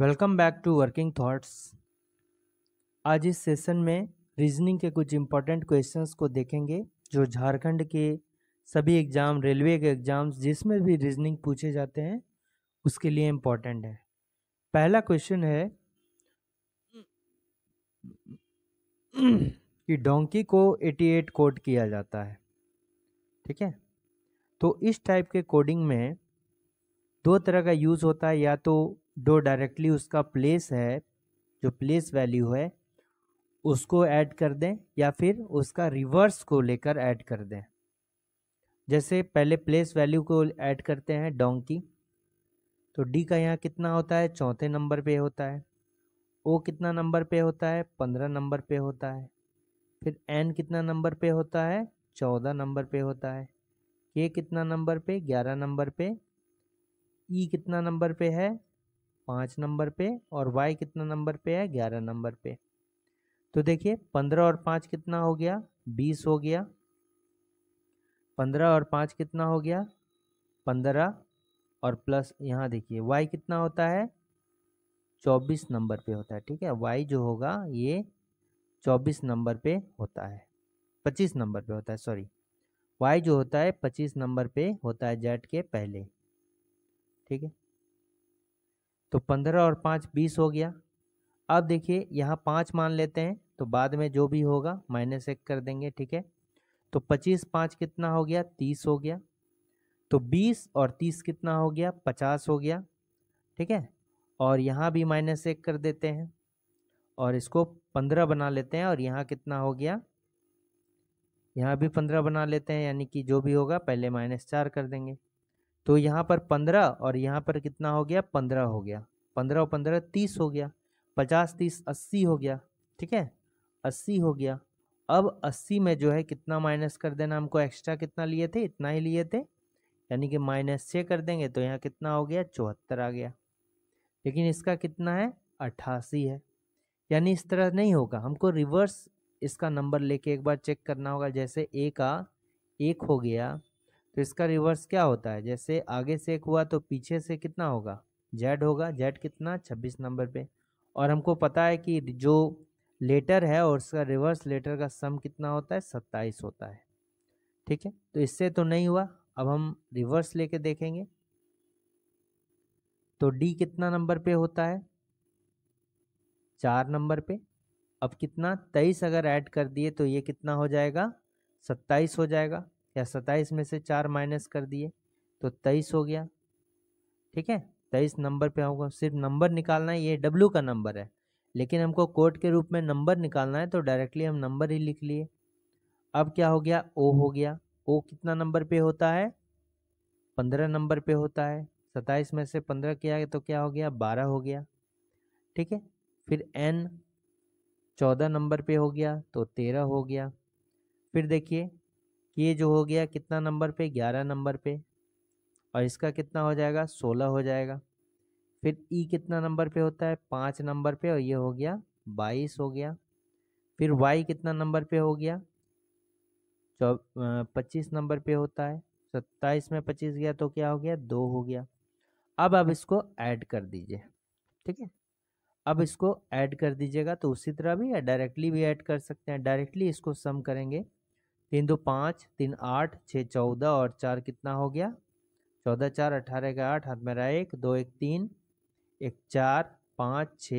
Welcome back to working thoughts आज इस session में रीजनिंग के कुछ इम्पोर्टेंट क्वेश्चंस को देखेंगे जो झारखंड के सभी एग्ज़ाम रेलवे के एग्ज़ाम्स जिसमें भी रीजनिंग पूछे जाते हैं उसके लिए इम्पोर्टेंट है पहला क्वेश्चन है कि डोंकी को 88 कोड किया जाता है ठीक है तो इस टाइप के कोडिंग में दो तरह का यूज़ होता है या तो दो डायरेक्टली उसका प्लेस है जो प्लेस वैल्यू है उसको ऐड कर दें या फिर उसका रिवर्स को लेकर ऐड कर दें जैसे पहले प्लेस वैल्यू को ऐड करते हैं डोंकी तो डी का यहाँ कितना होता है चौथे नंबर पे होता है ओ कितना नंबर पे होता है पंद्रह नंबर पे होता है फिर एन कितना नंबर पे होता है चौदह नंबर पे होता है के कितना नंबर पे ग्यारह नंबर पे ई e कितना नंबर पे है पाँच नंबर पे और वाई कितना नंबर पे है ग्यारह नंबर पे तो देखिए पंद्रह और पाँच कितना हो गया बीस हो गया पंद्रह और पाँच कितना हो गया पंद्रह और प्लस यहाँ देखिए वाई कितना होता है चौबीस नंबर पे होता है ठीक है वाई जो होगा ये चौबीस नंबर पे होता है पच्चीस नंबर पे होता है सॉरी वाई जो होता है पच्चीस नंबर पे होता है जेट के पहले ठीक है तो पंद्रह और पाँच बीस हो गया अब देखिए यहाँ पाँच मान लेते हैं तो बाद में जो भी होगा माइनस एक कर देंगे ठीक है तो पच्चीस पाँच कितना हो गया तीस हो गया तो बीस और तीस कितना हो गया पचास हो गया ठीक है और यहाँ भी माइनस एक कर देते हैं और इसको पंद्रह बना लेते हैं और यहाँ कितना हो गया यहाँ भी पंद्रह बना लेते हैं यानी कि जो भी होगा पहले माइनस चार कर देंगे तो यहाँ पर पंद्रह और यहाँ पर कितना हो गया पंद्रह हो गया पंद्रह और पंद्रह तीस हो गया पचास तीस अस्सी हो गया ठीक है अस्सी हो गया अब अस्सी में जो है कितना माइनस कर देना हमको एक्स्ट्रा कितना लिए थे इतना ही लिए थे यानी कि माइनस छः कर देंगे तो यहाँ कितना हो गया चौहत्तर आ गया लेकिन इसका कितना है अट्ठासी है यानी इस तरह नहीं होगा हमको रिवर्स इसका नंबर लेके एक बार चेक करना होगा जैसे ए का एक हो गया तो इसका रिवर्स क्या होता है जैसे आगे से एक हुआ तो पीछे से कितना होगा जेड होगा जेड कितना छब्बीस नंबर पे और हमको पता है कि जो लेटर है और उसका रिवर्स लेटर का सम कितना होता है सत्ताईस होता है ठीक है तो इससे तो नहीं हुआ अब हम रिवर्स लेके देखेंगे तो डी कितना नंबर पे होता है चार नंबर पे अब कितना तेईस अगर ऐड कर दिए तो ये कितना हो जाएगा सत्ताईस हो जाएगा या सत्ताईस में से चार माइनस कर दिए तो तेईस हो गया ठीक है तेईस नंबर पे होगा सिर्फ नंबर निकालना है ये डब्ल्यू का नंबर है लेकिन हमको कोड के रूप में नंबर निकालना है तो डायरेक्टली हम नंबर ही लिख लिए अब क्या हो गया ओ हो गया ओ कितना नंबर पे होता है पंद्रह नंबर पे होता है सत्ताईस में से पंद्रह किया तो क्या हो गया बारह हो गया ठीक है फिर एन चौदह नंबर पे हो गया तो तेरह हो गया फिर देखिए ये जो हो गया कितना नंबर पे ग्यारह नंबर पे और इसका कितना हो जाएगा सोलह हो जाएगा फिर ई e कितना नंबर पे होता है पाँच नंबर पे और ये हो गया बाईस हो गया फिर वाई कितना नंबर पे हो गया चौ पच्चीस नंबर पे होता है सत्ताईस में पच्चीस गया तो क्या हो गया दो हो गया अब अब इसको ऐड कर दीजिए ठीक है अब इसको ऐड कर दीजिएगा तो उसी तरह भी या डायरेक्टली भी ऐड कर सकते हैं डायरेक्टली इसको सम करेंगे तीन दो पाँच तीन आठ छः चौदह और चार कितना हो गया चौदह चार अठारह का आठ हाथ मेरा एक दो एक तीन एक चार पाँच छ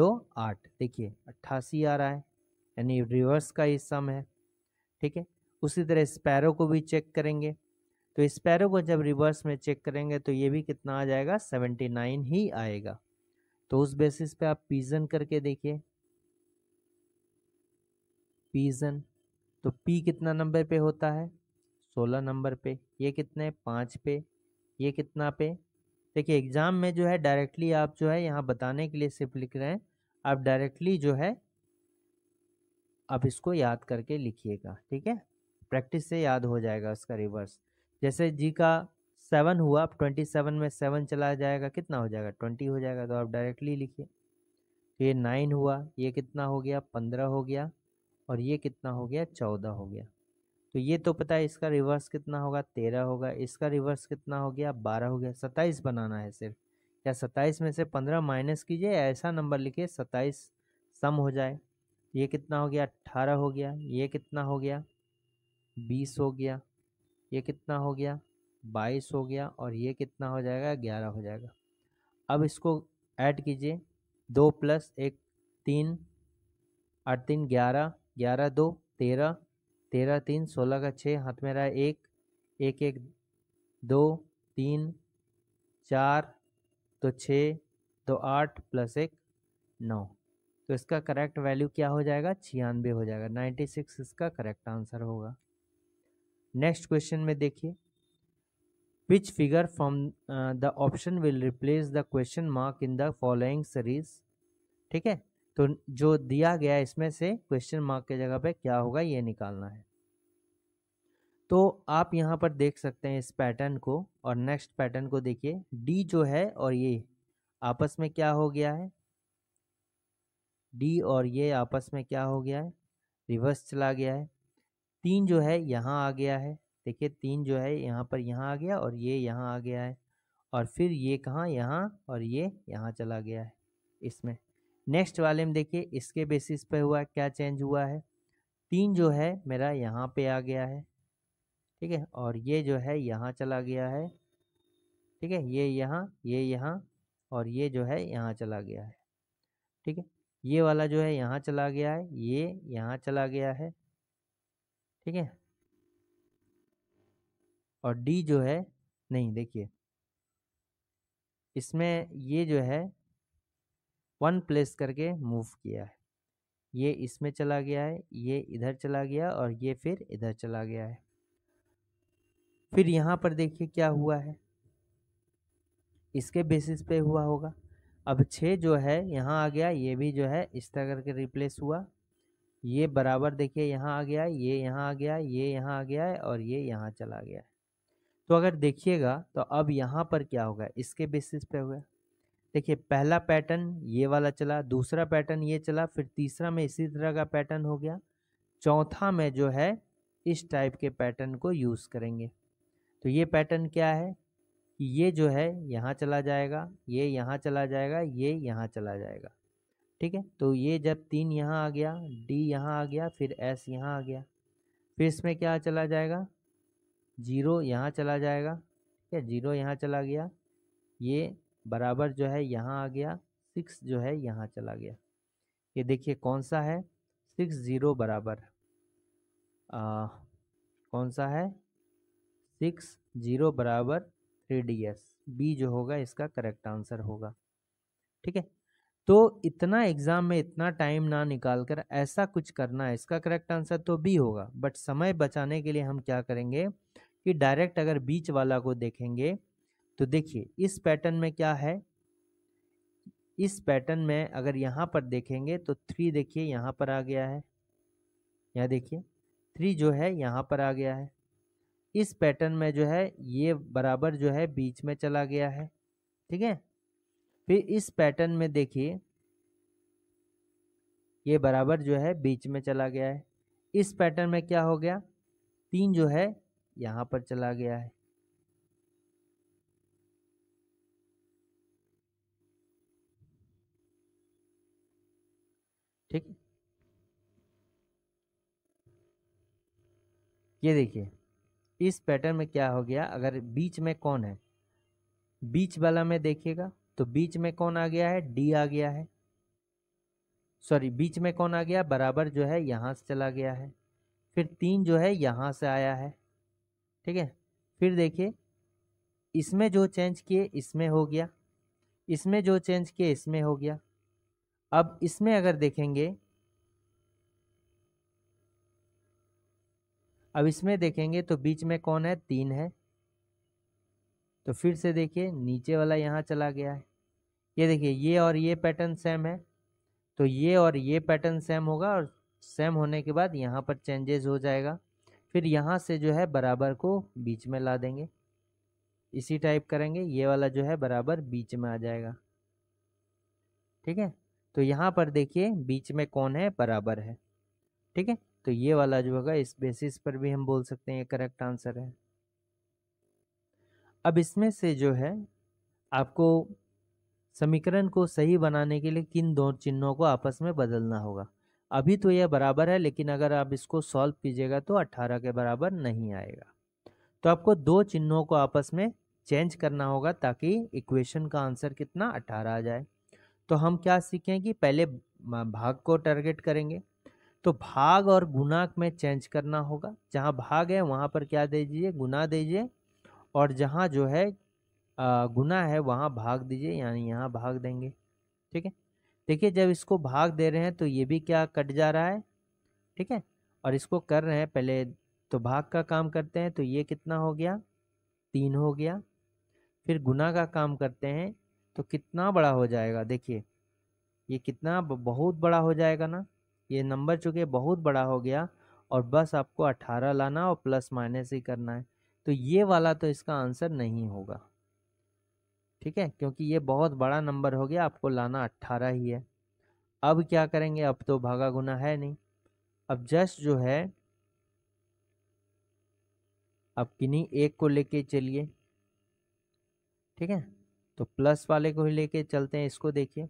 दो आठ देखिए अट्ठासी आ रहा है यानी रिवर्स का ही सम है ठीक है उसी तरह स्पैरो को भी चेक करेंगे तो स्पैरो को जब रिवर्स में चेक करेंगे तो ये भी कितना आ जाएगा सेवेंटी नाइन ही आएगा तो उस बेसिस पे आप पीजन करके देखिए पीजन तो पी कितना नंबर पे होता है सोलह नंबर पे ये कितने पाँच पे ये कितना पे देखिए एग्ज़ाम में जो है डायरेक्टली आप जो है यहाँ बताने के लिए सिर्फ लिख रहे हैं आप डायरेक्टली जो है आप इसको याद करके लिखिएगा ठीक है प्रैक्टिस से याद हो जाएगा उसका रिवर्स जैसे जी का सेवन हुआ आप ट्वेंटी सेवन में सेवन चला जाएगा कितना हो जाएगा ट्वेंटी हो जाएगा तो आप डायरेक्टली लिखिए ये नाइन हुआ ये कितना हो गया पंद्रह हो गया और ये कितना हो गया चौदह हो गया तो ये तो पता है इसका रिवर्स कितना होगा तेरह होगा इसका रिवर्स कितना हो गया बारह हो गया सत्ताईस बनाना है सिर्फ या सत्ताईस में से पंद्रह माइनस कीजिए ऐसा नंबर लिखिए सत्ताईस सम हो जाए तो ये कितना हो गया अट्ठारह हो गया ये कितना हो गया बीस हो गया ये कितना हो गया बाईस हो गया और ये कितना हो जाएगा ग्यारह हो जाएगा अब इसको ऐड कीजिए दो प्लस एक तीन आठ तीन ग्यारह ग्यारह दो तेरह तेरह तीन सोलह का छः हाथ में रहा एक एक एक दो तीन चार तो छः तो आठ प्लस एक नौ तो इसका करेक्ट वैल्यू क्या हो जाएगा छियानवे हो जाएगा नाइन्टी सिक्स इसका करेक्ट आंसर होगा नेक्स्ट क्वेश्चन में देखिए which figure from the option will replace the question mark in the following series ठीक है तो जो दिया गया इसमें से क्वेश्चन मार्क के जगह पे क्या होगा ये निकालना है तो आप यहाँ पर देख सकते हैं इस पैटर्न को और नेक्स्ट पैटर्न को देखिए डी जो है और ये आपस में क्या हो गया है डी और ये आपस में क्या हो गया है रिवर्स चला गया है तीन जो है यहाँ आ गया है देखिए तीन जो है यहाँ पर यहाँ आ गया और ये यहाँ आ गया है और फिर ये कहाँ यहाँ और ये यहाँ चला गया है इसमें नेक्स्ट वाले में देखिए इसके बेसिस पे हुआ क्या चेंज हुआ है तीन जो है मेरा यहाँ पे आ गया है ठीक है और ये जो है यहाँ चला गया है ठीक है ये यहाँ ये यहाँ और ये जो है यहाँ चला गया है ठीक है ये वाला जो है यहाँ चला गया है ये यहाँ चला गया है ठीक है और डी जो है नहीं देखिए इसमें ये जो है वन प्लेस करके मूव किया है ये इसमें चला गया है ये इधर चला गया और ये फिर इधर चला गया है फिर यहाँ पर देखिए क्या हुआ है इसके बेसिस पे हुआ होगा अब छः जो है यहाँ आ गया ये भी जो है इस तरह करके रिप्लेस हुआ ये बराबर देखिए यहाँ आ गया ये यहाँ आ गया ये यहाँ आ गया है और ये यहाँ चला गया है तो अगर देखिएगा तो अब यहाँ पर क्या होगा इसके बेसिस पे होगा देखिए पहला पैटर्न ये वाला चला दूसरा पैटर्न ये चला फिर तीसरा में इसी तरह का पैटर्न हो गया चौथा में जो है इस टाइप के पैटर्न को यूज़ करेंगे तो ये पैटर्न क्या है कि ये जो है यहाँ चला जाएगा ये यहाँ चला जाएगा ये यहाँ चला जाएगा ठीक है तो ये जब तीन यहाँ आ गया डी यहाँ आ गया फिर एस यहाँ आ गया फिर इसमें क्या चला जाएगा जीरो यहाँ चला जाएगा ठीक है जीरो यहाँ चला गया ये बराबर जो है यहाँ आ गया सिक्स जो है यहाँ चला गया ये देखिए कौन सा है सिक्स ज़ीरो बराबर आ, कौन सा है सिक्स ज़ीरो बराबर थ्री डी एस बी जो होगा इसका करेक्ट आंसर होगा ठीक है तो इतना एग्ज़ाम में इतना टाइम ना निकाल कर ऐसा कुछ करना है इसका करेक्ट आंसर तो बी होगा बट समय बचाने के लिए हम क्या करेंगे कि डायरेक्ट अगर बीच वाला को देखेंगे तो देखिए इस पैटर्न में क्या है इस पैटर्न में अगर यहाँ पर देखेंगे तो थ्री देखिए यहाँ पर आ गया है यहाँ देखिए थ्री जो है यहाँ पर आ गया है इस पैटर्न में जो है ये बराबर जो है बीच में चला गया है ठीक है फिर इस पैटर्न में देखिए ये बराबर जो है बीच में चला गया है इस पैटर्न में क्या हो गया तीन जो है यहाँ पर चला गया है ये देखिए इस पैटर्न में क्या हो गया अगर बीच में कौन है बीच वाला में देखिएगा तो बीच में कौन आ गया है डी आ गया है सॉरी बीच में कौन आ गया बराबर जो है यहाँ से चला गया है फिर तीन जो है यहाँ से आया है ठीक है फिर देखिए इसमें जो चेंज किए इसमें हो गया इसमें जो चेंज किए इसमें हो गया अब इसमें अगर देखेंगे अब इसमें देखेंगे तो बीच में कौन है तीन है तो फिर से देखिए नीचे वाला यहाँ चला गया है ये देखिए ये और ये पैटर्न सेम है तो ये और ये पैटर्न सेम होगा और सेम होने के बाद यहाँ पर चेंजेस हो जाएगा फिर यहाँ से जो है बराबर को बीच में ला देंगे इसी टाइप करेंगे ये वाला जो है बराबर बीच में आ जाएगा ठीक है तो यहाँ पर देखिए बीच में कौन है बराबर है ठीक है तो ये वाला जो होगा इस बेसिस पर भी हम बोल सकते हैं ये करेक्ट आंसर है अब इसमें से जो है आपको समीकरण को सही बनाने के लिए किन दो चिन्हों को आपस में बदलना होगा अभी तो यह बराबर है लेकिन अगर आप इसको सॉल्व कीजिएगा तो 18 के बराबर नहीं आएगा तो आपको दो चिन्हों को आपस में चेंज करना होगा ताकि इक्वेशन का आंसर कितना 18 आ जाए तो हम क्या सीखें कि पहले भाग को टारगेट करेंगे तो भाग और गुनाक में चेंज करना होगा जहाँ भाग है वहाँ पर क्या दीजिए गुना दीजिए और जहाँ जो है गुना है वहाँ भाग दीजिए यानी यहाँ भाग देंगे ठीक है देखिए जब इसको भाग दे रहे हैं तो ये भी क्या कट जा रहा है ठीक है और इसको कर रहे हैं पहले तो भाग का काम करते हैं तो ये कितना हो गया तीन हो गया फिर गुना का काम करते हैं तो कितना बड़ा हो जाएगा देखिए ये कितना बहुत बड़ा हो जाएगा ना ये नंबर चूँकि बहुत बड़ा हो गया और बस आपको 18 लाना और प्लस माइनस ही करना है तो ये वाला तो इसका आंसर नहीं होगा ठीक है क्योंकि ये बहुत बड़ा नंबर हो गया आपको लाना 18 ही है अब क्या करेंगे अब तो भागा गुना है नहीं अब जस्ट जो है अब किन्हीं एक को लेके चलिए ठीक है तो प्लस वाले को ही लेके चलते हैं इसको देखिए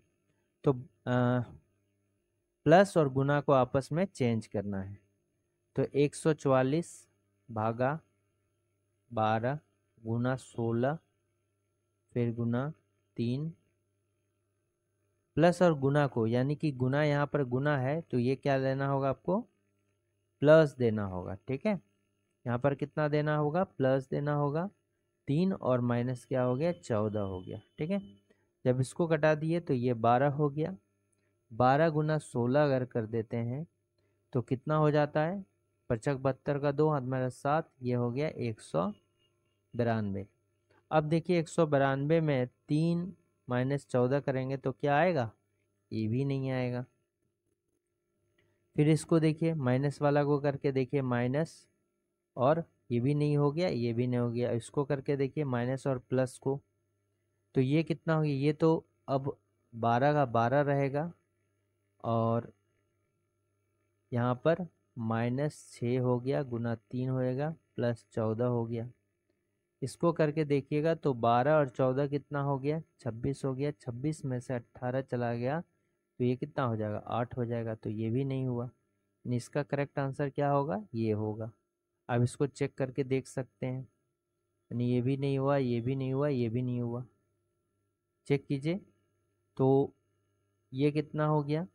तो आ, प्लस और गुना को आपस में चेंज करना है तो 144 भागा 12 गुना 16 फिर गुना 3 प्लस और गुना को यानी कि गुना यहाँ पर गुना है तो ये क्या देना होगा आपको प्लस देना होगा ठीक है यहाँ पर कितना देना होगा प्लस देना होगा तीन और माइनस क्या हो गया चौदह हो गया ठीक है जब इसको कटा दिए तो ये बारह हो गया बारह गुना सोलह अगर कर देते हैं तो कितना हो जाता है पचक बहत्तर का दो हाथ मेरा सात ये हो गया एक सौ बिरानवे अब देखिए एक सौ बिरानवे में तीन माइनस चौदह करेंगे तो क्या आएगा ये भी नहीं आएगा फिर इसको देखिए माइनस वाला को करके देखिए माइनस और ये भी नहीं हो गया ये भी नहीं हो गया इसको करके देखिए माइनस और प्लस को तो ये कितना हो गया ये तो अब बारह का बारह रहेगा और यहाँ पर माइनस छः हो गया गुना तीन होएगा प्लस चौदह हो गया इसको करके देखिएगा तो बारह और चौदह कितना हो गया छब्बीस हो गया छब्बीस में से अट्ठारह चला गया तो ये कितना हो जाएगा आठ हो जाएगा तो ये भी नहीं हुआ इसका करेक्ट आंसर क्या होगा ये होगा अब इसको चेक करके देख सकते हैं यानी ये भी नहीं हुआ ये भी नहीं हुआ ये भी नहीं हुआ चेक कीजिए तो ये कितना हो गया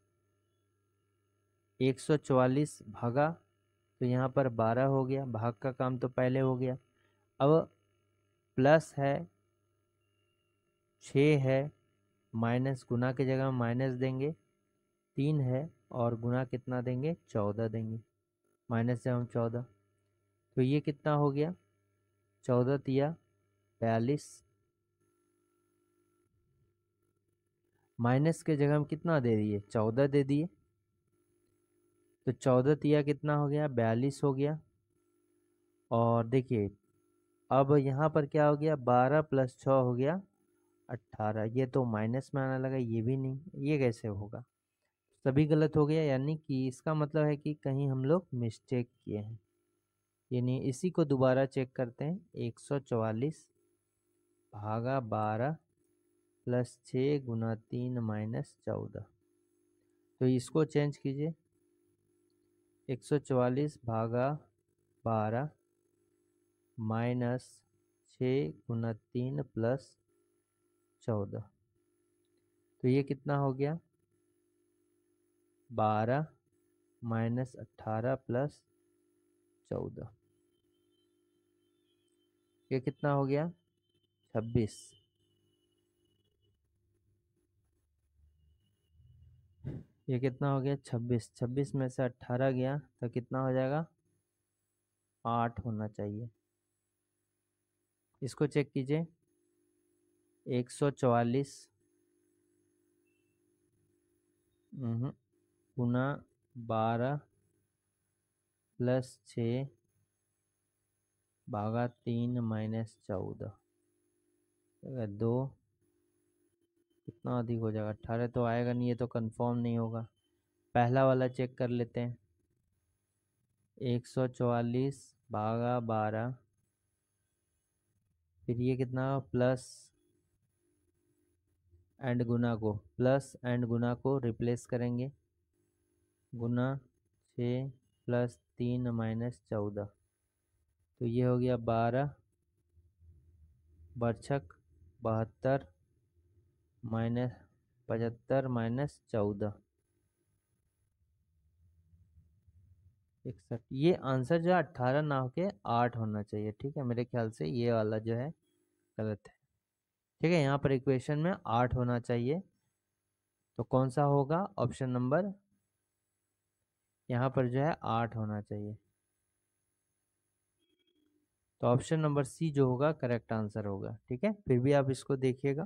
एक सौ चवालीस भागा तो यहाँ पर बारह हो गया भाग का काम तो पहले हो गया अब प्लस है छः है माइनस गुना की जगह माइनस देंगे तीन है और गुना कितना देंगे चौदह देंगे माइनस से हम चौदह तो ये कितना हो गया चौदह तिया बयालीस माइनस के जगह हम कितना दे दिए चौदह दे दिए तो चौदह तिया कितना हो गया बयालीस हो गया और देखिए अब यहाँ पर क्या हो गया बारह प्लस छः हो गया अट्ठारह ये तो माइनस में आने लगा ये भी नहीं ये कैसे होगा सभी गलत हो गया यानी कि इसका मतलब है कि कहीं हम लोग मिस्टेक किए हैं यानी इसी को दोबारा चेक करते हैं एक सौ चवालीस भागा बारह प्लस छः गुना तीन माइनस चौदह तो इसको चेंज कीजिए एक सौ चवालीस भागा बारह माइनस छः गुना तीन प्लस चौदह तो ये कितना हो गया बारह माइनस अट्ठारह प्लस चौदह ये कितना हो गया छब्बीस ये कितना हो गया छब्बीस छब्बीस में से अट्ठारह गया तो कितना हो जाएगा आठ होना चाहिए इसको चेक कीजिए एक सौ चवालीस हम्म, गुना बारह प्लस छ भागा तीन माइनस चौदह दो कितना अधिक हो जाएगा अट्ठारह तो आएगा नहीं ये तो कंफर्म नहीं होगा पहला वाला चेक कर लेते हैं एक सौ चवालीस भागा बारह फिर ये कितना प्लस एंड गुना को प्लस एंड गुना को रिप्लेस करेंगे गुना छ प्लस तीन माइनस चौदह तो ये हो गया बारह बरछक बहत्तर माइनस पचहत्तर माइनस चौदह इकसठ ये आंसर जो है अट्ठारह ना होके आठ होना चाहिए ठीक है मेरे ख्याल से ये वाला जो है गलत है ठीक है यहाँ पर इक्वेशन में आठ होना चाहिए तो कौन सा होगा ऑप्शन नंबर यहाँ पर जो है आठ होना चाहिए तो ऑप्शन नंबर सी जो होगा करेक्ट आंसर होगा ठीक है फिर भी आप इसको देखिएगा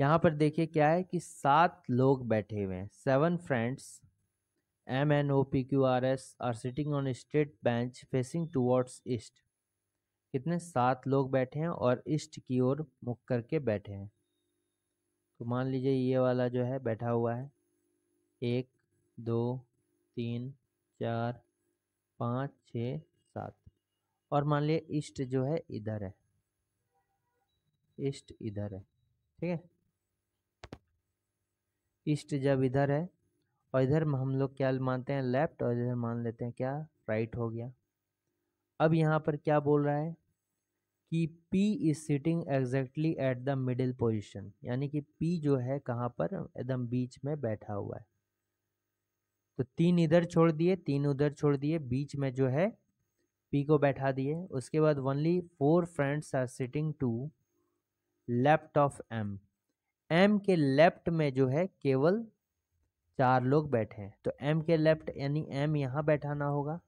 यहाँ पर देखिए क्या है कि सात लोग बैठे हुए हैं seven friends M N O P Q R S are sitting on straight bench facing towards east कितने सात लोग बैठे हैं और ईस्ट की ओर मुख करके बैठे हैं तो मान लीजिए ये वाला जो है बैठा हुआ है एक दो तीन चार पाँच छ सात और मान लीजिए ईस्ट जो है इधर है ईस्ट इधर है ठीक है ईस्ट जब इधर है और इधर हम लोग क्या मानते हैं लेफ्ट और इधर मान लेते हैं क्या राइट हो गया अब यहाँ पर क्या बोल रहा है कि P is sitting exactly at the middle position यानी कि P जो है कहाँ पर एकदम बीच में बैठा हुआ है तो तीन इधर छोड़ दिए तीन उधर छोड़ दिए बीच में जो है P को बैठा दिए उसके बाद only four friends are sitting to left of M M के लेफ्ट में जो है केवल चार लोग बैठे हैं तो एम के लेफ्ट यानी एम यहाँ बैठाना होगा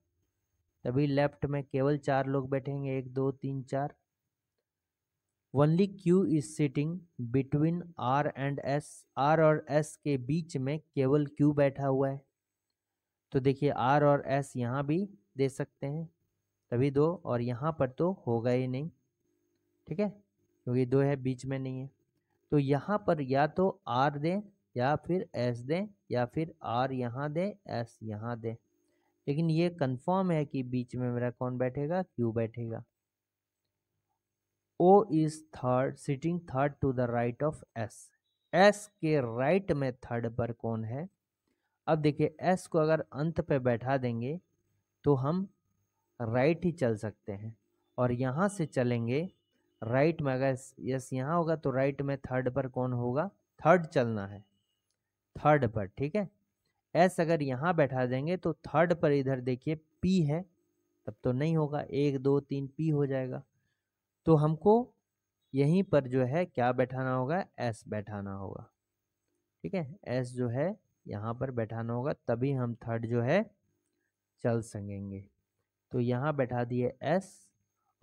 तभी लेफ्ट में केवल चार लोग बैठेंगे एक दो तीन चार only Q is sitting between R and S R और एस के बीच में केवल क्यू बैठा हुआ है तो देखिए आर और एस यहाँ भी दे सकते हैं तभी दो और यहाँ पर तो होगा ही नहीं ठीक है क्योंकि दो है बीच में नहीं है तो यहाँ पर या तो आर दें या फिर एस दें या फिर आर यहाँ दें एस यहाँ दें लेकिन ये कंफर्म है कि बीच में मेरा कौन बैठेगा क्यू बैठेगा O is third sitting third to the right of S S के राइट में थर्ड पर कौन है अब देखिए एस को अगर अंत पे बैठा देंगे तो हम राइट ही चल सकते हैं और यहाँ से चलेंगे राइट में अगर यस यहाँ होगा तो राइट में थर्ड पर कौन होगा थर्ड चलना है थर्ड पर ठीक है एस अगर यहाँ बैठा देंगे तो थर्ड पर इधर देखिए पी है तब तो नहीं होगा एक दो तीन पी हो जाएगा तो हमको यहीं पर जो है क्या बैठाना होगा एस बैठाना होगा ठीक है एस जो है यहाँ पर बैठाना होगा तभी हम थर्ड जो है चल सकेंगे तो यहाँ बैठा दिए एस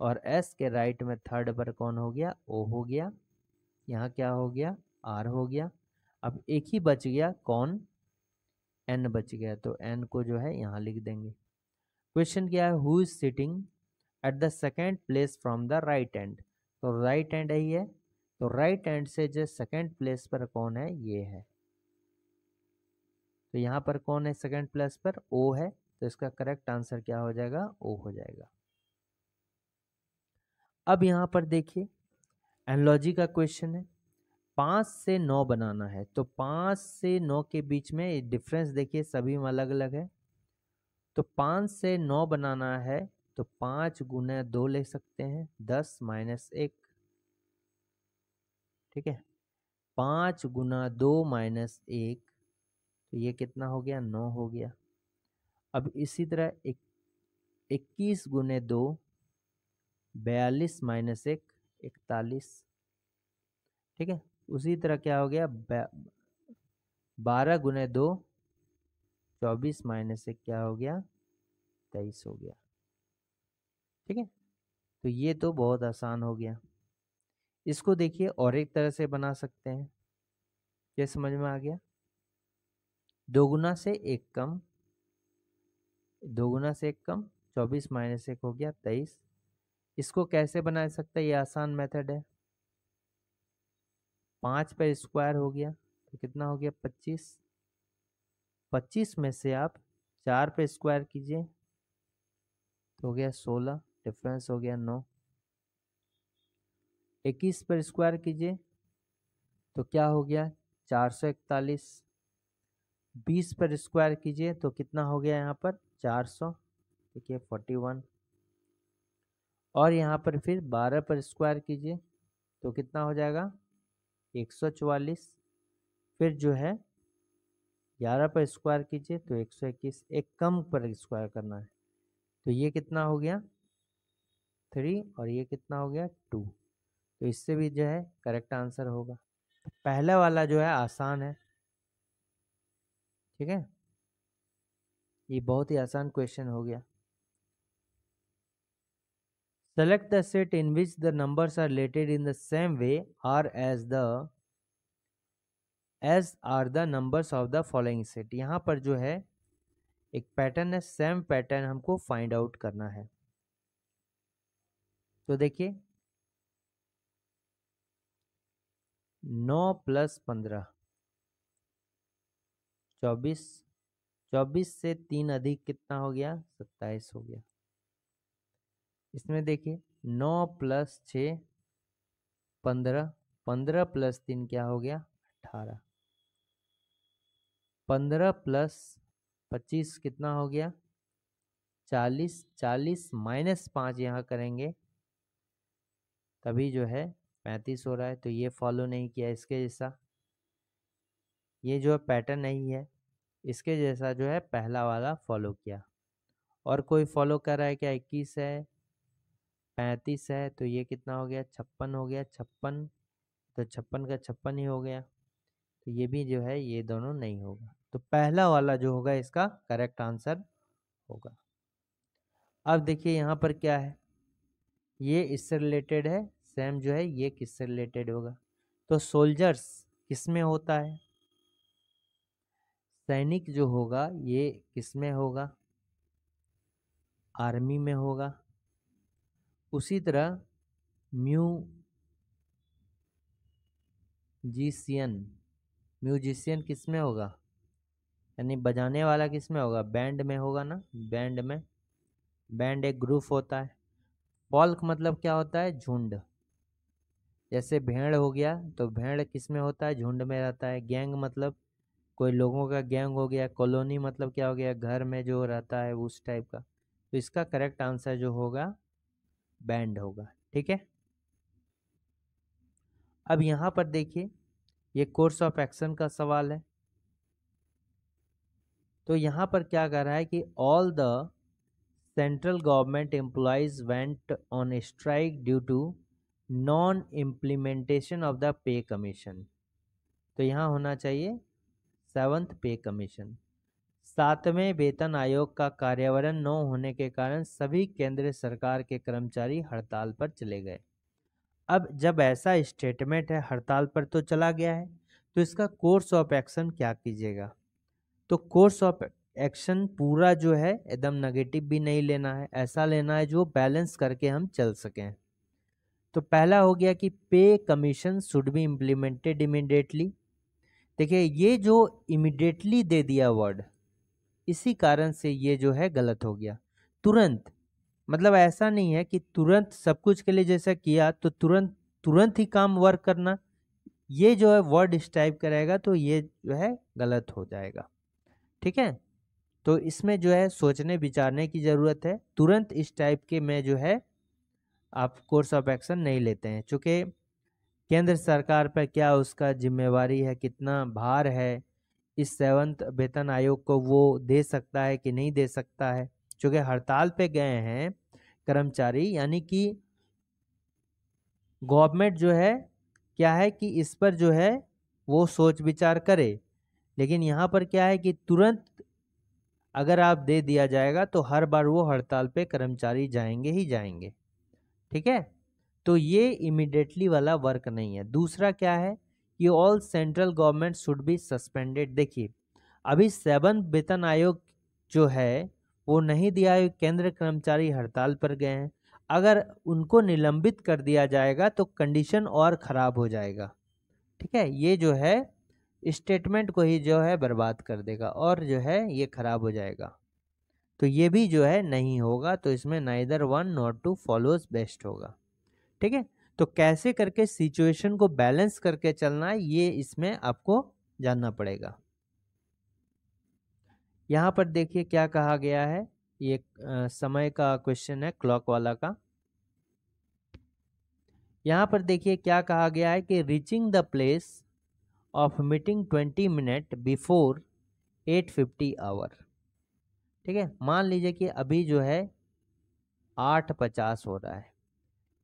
और एस के राइट में थर्ड पर कौन हो गया ओ हो गया यहाँ क्या हो गया आर हो गया अब एक ही बच गया कौन एन बच गया तो एन को जो है यहाँ लिख देंगे क्वेश्चन क्या है who is sitting at the second place from the right end तो राइट एंड यही है तो राइट एंड से जो सेकेंड प्लेस पर कौन है ये है तो यहाँ पर कौन है सेकेंड प्लेस पर ओ है तो इसका करेक्ट आंसर क्या हो जाएगा ओ हो जाएगा अब यहाँ पर देखिए एनलॉजी का क्वेश्चन है पाँच से नौ बनाना है तो पाँच से नौ के बीच में डिफरेंस देखिए सभी में अलग अलग है तो पाँच से नौ बनाना है तो पाँच गुना दो ले सकते हैं दस माइनस एक ठीक है पाँच गुना दो माइनस एक तो ये कितना हो गया नौ हो गया अब इसी तरह एक इक्कीस गुने दो बयालीस माइनस एक इकतालीस ठीक है उसी तरह क्या हो गया बारह गुने दो चौबीस माइनस एक क्या हो गया तेईस हो गया ठीक है तो ये तो बहुत आसान हो गया इसको देखिए और एक तरह से बना सकते हैं क्या समझ में आ गया दोगुना से एक कम दोगुना से एक कम चौबीस माइनस एक हो गया तेईस इसको कैसे बना सकते हैं ये आसान मेथड है पाँच पर स्क्वायर हो गया तो कितना हो गया पच्चीस पच्चीस में से आप चार पे स्क्वायर कीजिए तो हो गया सोलह डिफरेंस हो गया नौ इक्कीस पर स्क्वायर कीजिए तो क्या हो गया चार सौ इकतालीस बीस पर स्क्वायर कीजिए तो कितना हो गया यहाँ पर चार सौ देखिए फोर्टी वन और यहाँ पर फिर बारह पर स्क्वायर कीजिए तो कितना हो जाएगा एक सौ चवालीस फिर जो है ग्यारह पर स्क्वायर कीजिए तो एक सौ इक्कीस एक कम पर स्क्वायर करना है तो ये कितना हो गया थ्री और ये कितना हो गया टू तो इससे भी जो है करेक्ट आंसर होगा पहला वाला जो है आसान है ठीक है ये बहुत ही आसान क्वेश्चन हो गया Select the set in which the numbers are related in the same way or as the as are the numbers of the following set. यहाँ पर जो है एक पैटर्न है सेम पैटर्न हमको फाइंड आउट करना है तो देखिए नौ प्लस पंद्रह चौबीस चौबीस से तीन अधिक कितना हो गया सत्ताईस हो गया इसमें देखिए नौ प्लस छ पंद्रह पंद्रह प्लस तीन क्या हो गया अठारह पंद्रह प्लस पच्चीस कितना हो गया चालीस चालीस माइनस पाँच यहाँ करेंगे तभी जो है पैंतीस हो रहा है तो ये फॉलो नहीं किया इसके जैसा ये जो है पैटर्न नहीं है इसके जैसा जो है पहला वाला फॉलो किया और कोई फॉलो कर रहा है क्या इक्कीस है पैंतीस है तो ये कितना हो गया छप्पन हो गया छप्पन तो छप्पन का छप्पन ही हो गया तो ये भी जो है ये दोनों नहीं होगा तो पहला वाला जो होगा इसका करेक्ट आंसर होगा अब देखिए यहाँ पर क्या है ये इससे रिलेटेड है सेम जो है ये किससे रिलेटेड होगा तो सोल्जर्स किस में होता है सैनिक जो होगा ये किस में होगा आर्मी में होगा उसी तरह म्यू म्यूजिशियन म्यूजिशियन किस में होगा यानी बजाने वाला किस में होगा बैंड में होगा ना बैंड में बैंड एक ग्रुप होता है पॉल्क मतलब क्या होता है झुंड जैसे भेड़ हो गया तो भेड़ किस में होता है झुंड में रहता है गैंग मतलब कोई लोगों का गैंग हो गया कॉलोनी मतलब क्या हो गया घर में जो रहता है उस टाइप का तो इसका करेक्ट आंसर जो होगा बैंड होगा ठीक है अब यहाँ पर देखिए ये कोर्स ऑफ एक्शन का सवाल है तो यहाँ पर क्या कर रहा है कि all the central government employees went on strike due to non implementation of the pay commission तो यहाँ होना चाहिए सेवन्थ पे कमीशन सातवें वेतन आयोग का कार्यावरण न होने के कारण सभी केंद्र सरकार के कर्मचारी हड़ताल पर चले गए अब जब ऐसा स्टेटमेंट है हड़ताल पर तो चला गया है तो इसका कोर्स ऑफ एक्शन क्या कीजिएगा तो कोर्स ऑफ एक्शन पूरा जो है एकदम नेगेटिव भी नहीं लेना है ऐसा लेना है जो बैलेंस करके हम चल सकें तो पहला हो गया कि pay commission should be implemented immediately देखिए ये जो इमिडिएटली दे दिया वर्ड इसी कारण से ये जो है गलत हो गया तुरंत मतलब ऐसा नहीं है कि तुरंत सब कुछ के लिए जैसा किया तो तुरंत तुरंत ही काम वर्क करना ये जो है वर्ड इस टाइप का रहेगा तो ये जो है गलत हो जाएगा ठीक है तो इसमें जो है सोचने विचारने की ज़रूरत है तुरंत इस टाइप के में जो है आप कोर्स ऑफ एक्शन नहीं लेते हैं चूँकि केंद्र सरकार पर क्या उसका जिम्मेवारी है कितना भार है इस सेवंत वेतन आयोग को वो दे सकता है कि नहीं दे सकता है चूँकि हड़ताल पे गए हैं कर्मचारी यानी कि गवर्नमेंट जो है क्या है कि इस पर जो है वो सोच विचार करे लेकिन यहाँ पर क्या है कि तुरंत अगर आप दे दिया जाएगा तो हर बार वो हड़ताल पे कर्मचारी जाएंगे ही जाएंगे ठीक है तो ये इमिडिएटली वाला वर्क नहीं है दूसरा क्या है कि all central government should be suspended देखिए अभी सेवन वेतन आयोग जो है वो नहीं दिया है केंद्र कर्मचारी हड़ताल पर गए हैं अगर उनको निलंबित कर दिया जाएगा तो कंडीशन और ख़राब हो जाएगा ठीक है ये जो है स्टेटमेंट को ही जो है बर्बाद कर देगा और जो है ये ख़राब हो जाएगा तो ये भी जो है नहीं होगा तो इसमें ना इधर one not two follows best होगा ठीक है तो कैसे करके सिचुएशन को बैलेंस करके चलना है ये इसमें आपको जानना पड़ेगा यहाँ पर देखिए क्या कहा गया है ये समय का क्वेश्चन है क्लॉक वाला का यहाँ पर देखिए क्या कहा गया है कि reaching the place of meeting twenty minute before eight fifty hour ठीक है मान लीजिए कि अभी जो है आठ पचास हो रहा है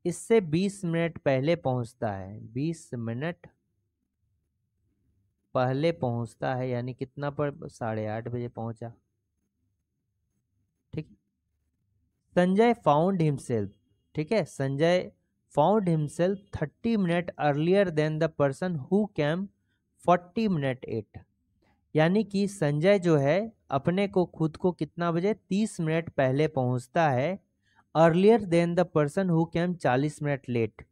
इससे 20 मिनट पहले पहुंचता है 20 मिनट पहले पहुंचता है यानी कितना पर साढ़े आठ बजे पहुंचा ठीक संजय फाउंड हिमसेल्फ ठीक है Sanjay found himself thirty minute earlier than the person who came forty minute at यानी कि संजय जो है अपने को खुद को कितना बजे तीस मिनट पहले पहुंचता है earlier than the person who came चालीस मिनट लेट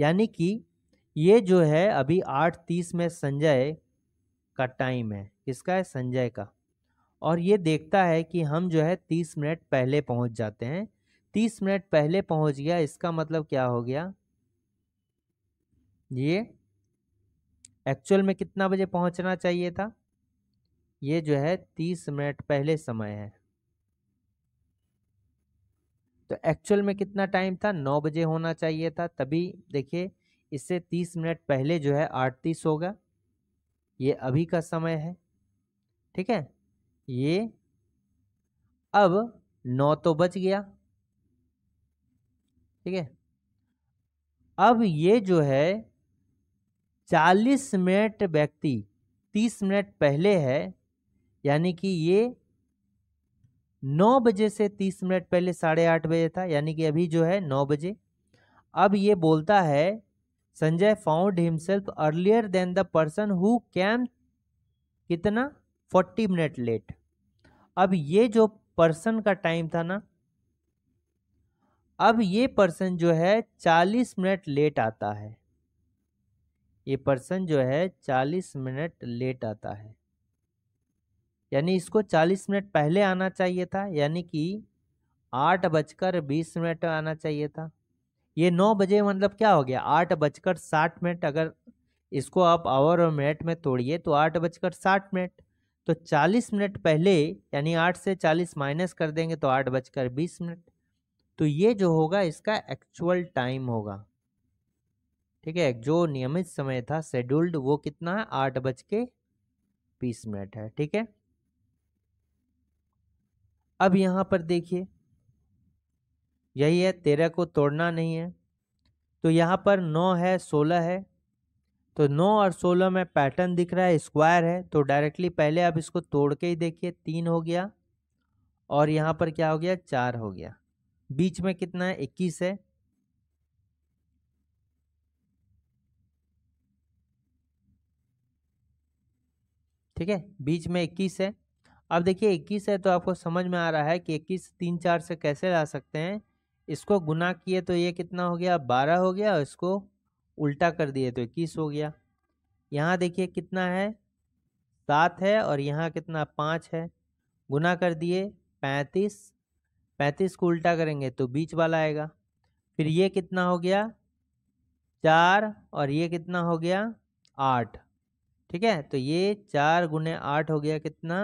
यानी कि ये जो है अभी आठ तीस में संजय का टाइम है किसका है संजय का और ये देखता है कि हम जो है तीस मिनट पहले पहुंच जाते हैं तीस मिनट पहले पहुंच गया इसका मतलब क्या हो गया ये एक्चुअल में कितना बजे पहुंचना चाहिए था ये जो है तीस मिनट पहले समय है तो एक्चुअल में कितना टाइम था नौ बजे होना चाहिए था तभी देखिए इससे तीस मिनट पहले जो है आठ तीस होगा ये अभी का समय है ठीक है ये अब नौ तो बच गया ठीक है अब ये जो है चालीस मिनट व्यक्ति तीस मिनट पहले है यानी कि ये नौ बजे से तीस मिनट पहले साढ़े आठ बजे था यानी कि अभी जो है नौ बजे अब ये बोलता है Sanjay found himself earlier than the person who came कितना फोर्टी मिनट लेट अब ये जो पर्सन का टाइम था ना अब ये पर्सन जो है चालीस मिनट लेट आता है ये पर्सन जो है चालीस मिनट लेट आता है यानी इसको 40 मिनट पहले आना चाहिए था यानी कि आठ बजकर बीस मिनट आना चाहिए था ये नौ बजे मतलब क्या हो गया आठ बजकर साठ मिनट अगर इसको आप आवर और मिनट में तोड़िए तो आठ बजकर साठ मिनट तो चालीस मिनट पहले यानी आठ से चालीस माइनस कर देंगे तो आठ बजकर बीस मिनट तो ये जो होगा इसका एक्चुअल टाइम होगा ठीक है जो नियमित समय था शेड्यूल्ड वो कितना है आठ बज के बीस मिनट है ठीक है अब यहाँ पर देखिए यही है तेरह को तोड़ना नहीं है तो यहाँ पर नौ है सोलह है तो नौ और सोलह में पैटर्न दिख रहा है स्क्वायर है तो डायरेक्टली पहले आप इसको तोड़ के ही देखिए तीन हो गया और यहाँ पर क्या हो गया चार हो गया बीच में कितना है इक्कीस है ठीक है बीच में इक्कीस है अब देखिए इक्कीस है तो आपको समझ में आ रहा है कि इक्कीस तीन चार से कैसे ला सकते हैं इसको गुना किए तो ये कितना हो गया बारह हो गया और इसको उल्टा कर दिए तो इक्कीस हो गया यहाँ देखिए कितना है सात है और यहाँ कितना पाँच है गुना कर दिए पैंतीस पैंतीस को उल्टा करेंगे तो बीच वाला आएगा फिर ये कितना हो गया चार और ये कितना हो गया आठ ठीक है तो ये चार गुने आठ हो गया कितना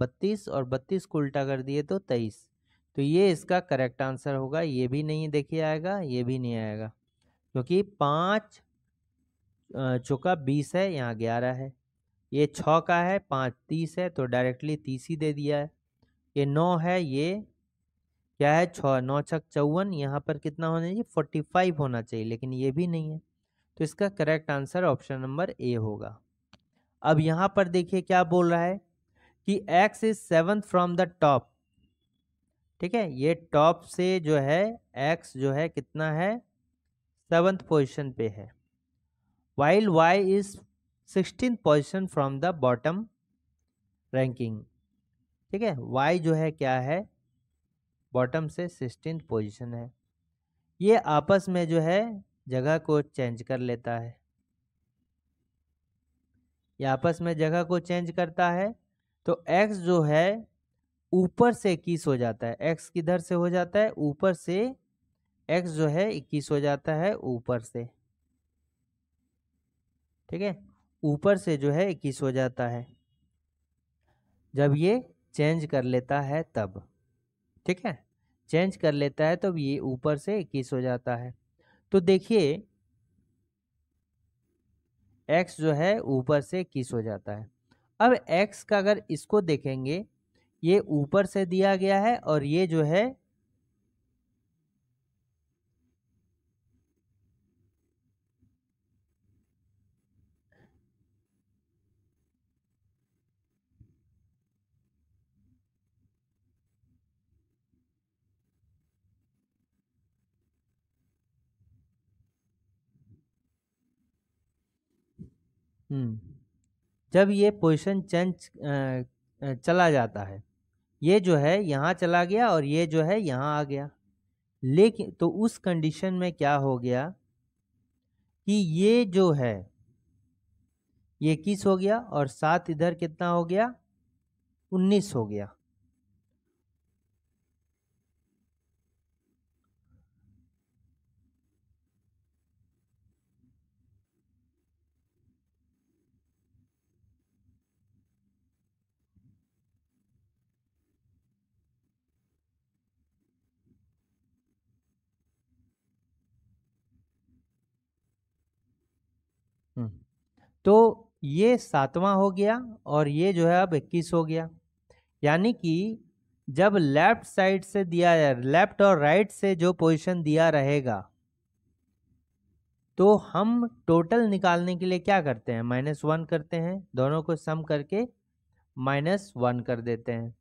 बत्तीस और बत्तीस को उल्टा कर दिए तो तेईस तो ये इसका करेक्ट आंसर होगा ये भी नहीं देखिए आएगा ये भी नहीं आएगा क्योंकि पाँच चौका बीस है यहाँ ग्यारह है ये छः का है पाँच तीस है तो डायरेक्टली तीस ही दे दिया है ये नौ है ये क्या है छः नौ छक चौवन यहाँ पर कितना होना चाहिए फोर्टी फाइव होना चाहिए लेकिन ये भी नहीं है तो इसका correct answer option number A होगा अब यहाँ पर देखिए क्या बोल रहा है कि X is seven from the top ठीक है ये टॉप से जो है एक्स जो है कितना है सेवन्थ पोजिशन पे है while Y is sixteen position from the bottom ranking ठीक है वाई जो है क्या है बॉटम से सिक्सटीन पोजिशन है ये आपस में जो है जगह को चेंज कर लेता है ये आपस में जगह को चेंज करता है तो एक्स जो है ऊपर से इक्कीस हो जाता है एक्स किधर से हो जाता है ऊपर से एक्स जो है इक्कीस हो जाता है ऊपर से ठीक है ऊपर से जो है इक्कीस हो जाता है जब ये चेंज कर लेता है तब ठीक है चेंज कर लेता है तब ये ऊपर से इक्कीस हो जाता है तो देखिए एक्स जो है ऊपर से इक्कीस हो जाता है अब x का अगर इसको देखेंगे ये ऊपर से दिया गया है और ये जो है हम्म जब ये पोजिशन चेंज चला जाता है ये जो है यहाँ चला गया और ये जो है यहाँ आ गया लेकिन तो उस कंडीशन में क्या हो गया कि ये जो है ये इक्कीस हो गया और सात इधर कितना हो गया उन्नीस हो गया तो ये सातवां हो गया और ये जो है अब इक्कीस हो गया यानी कि जब लेफ्ट साइड से दिया लेफ्ट और राइट से जो पोजीशन दिया रहेगा तो हम टोटल निकालने के लिए क्या करते हैं माइनस वन करते हैं दोनों को सम करके माइनस वन कर देते हैं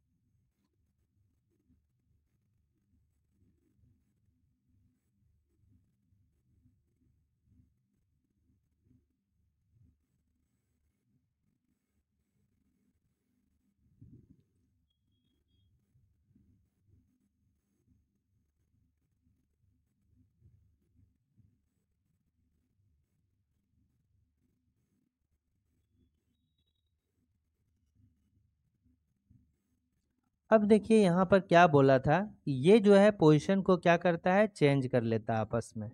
अब देखिए यहाँ पर क्या बोला था ये जो है पोजीशन को क्या करता है चेंज कर लेता है आपस में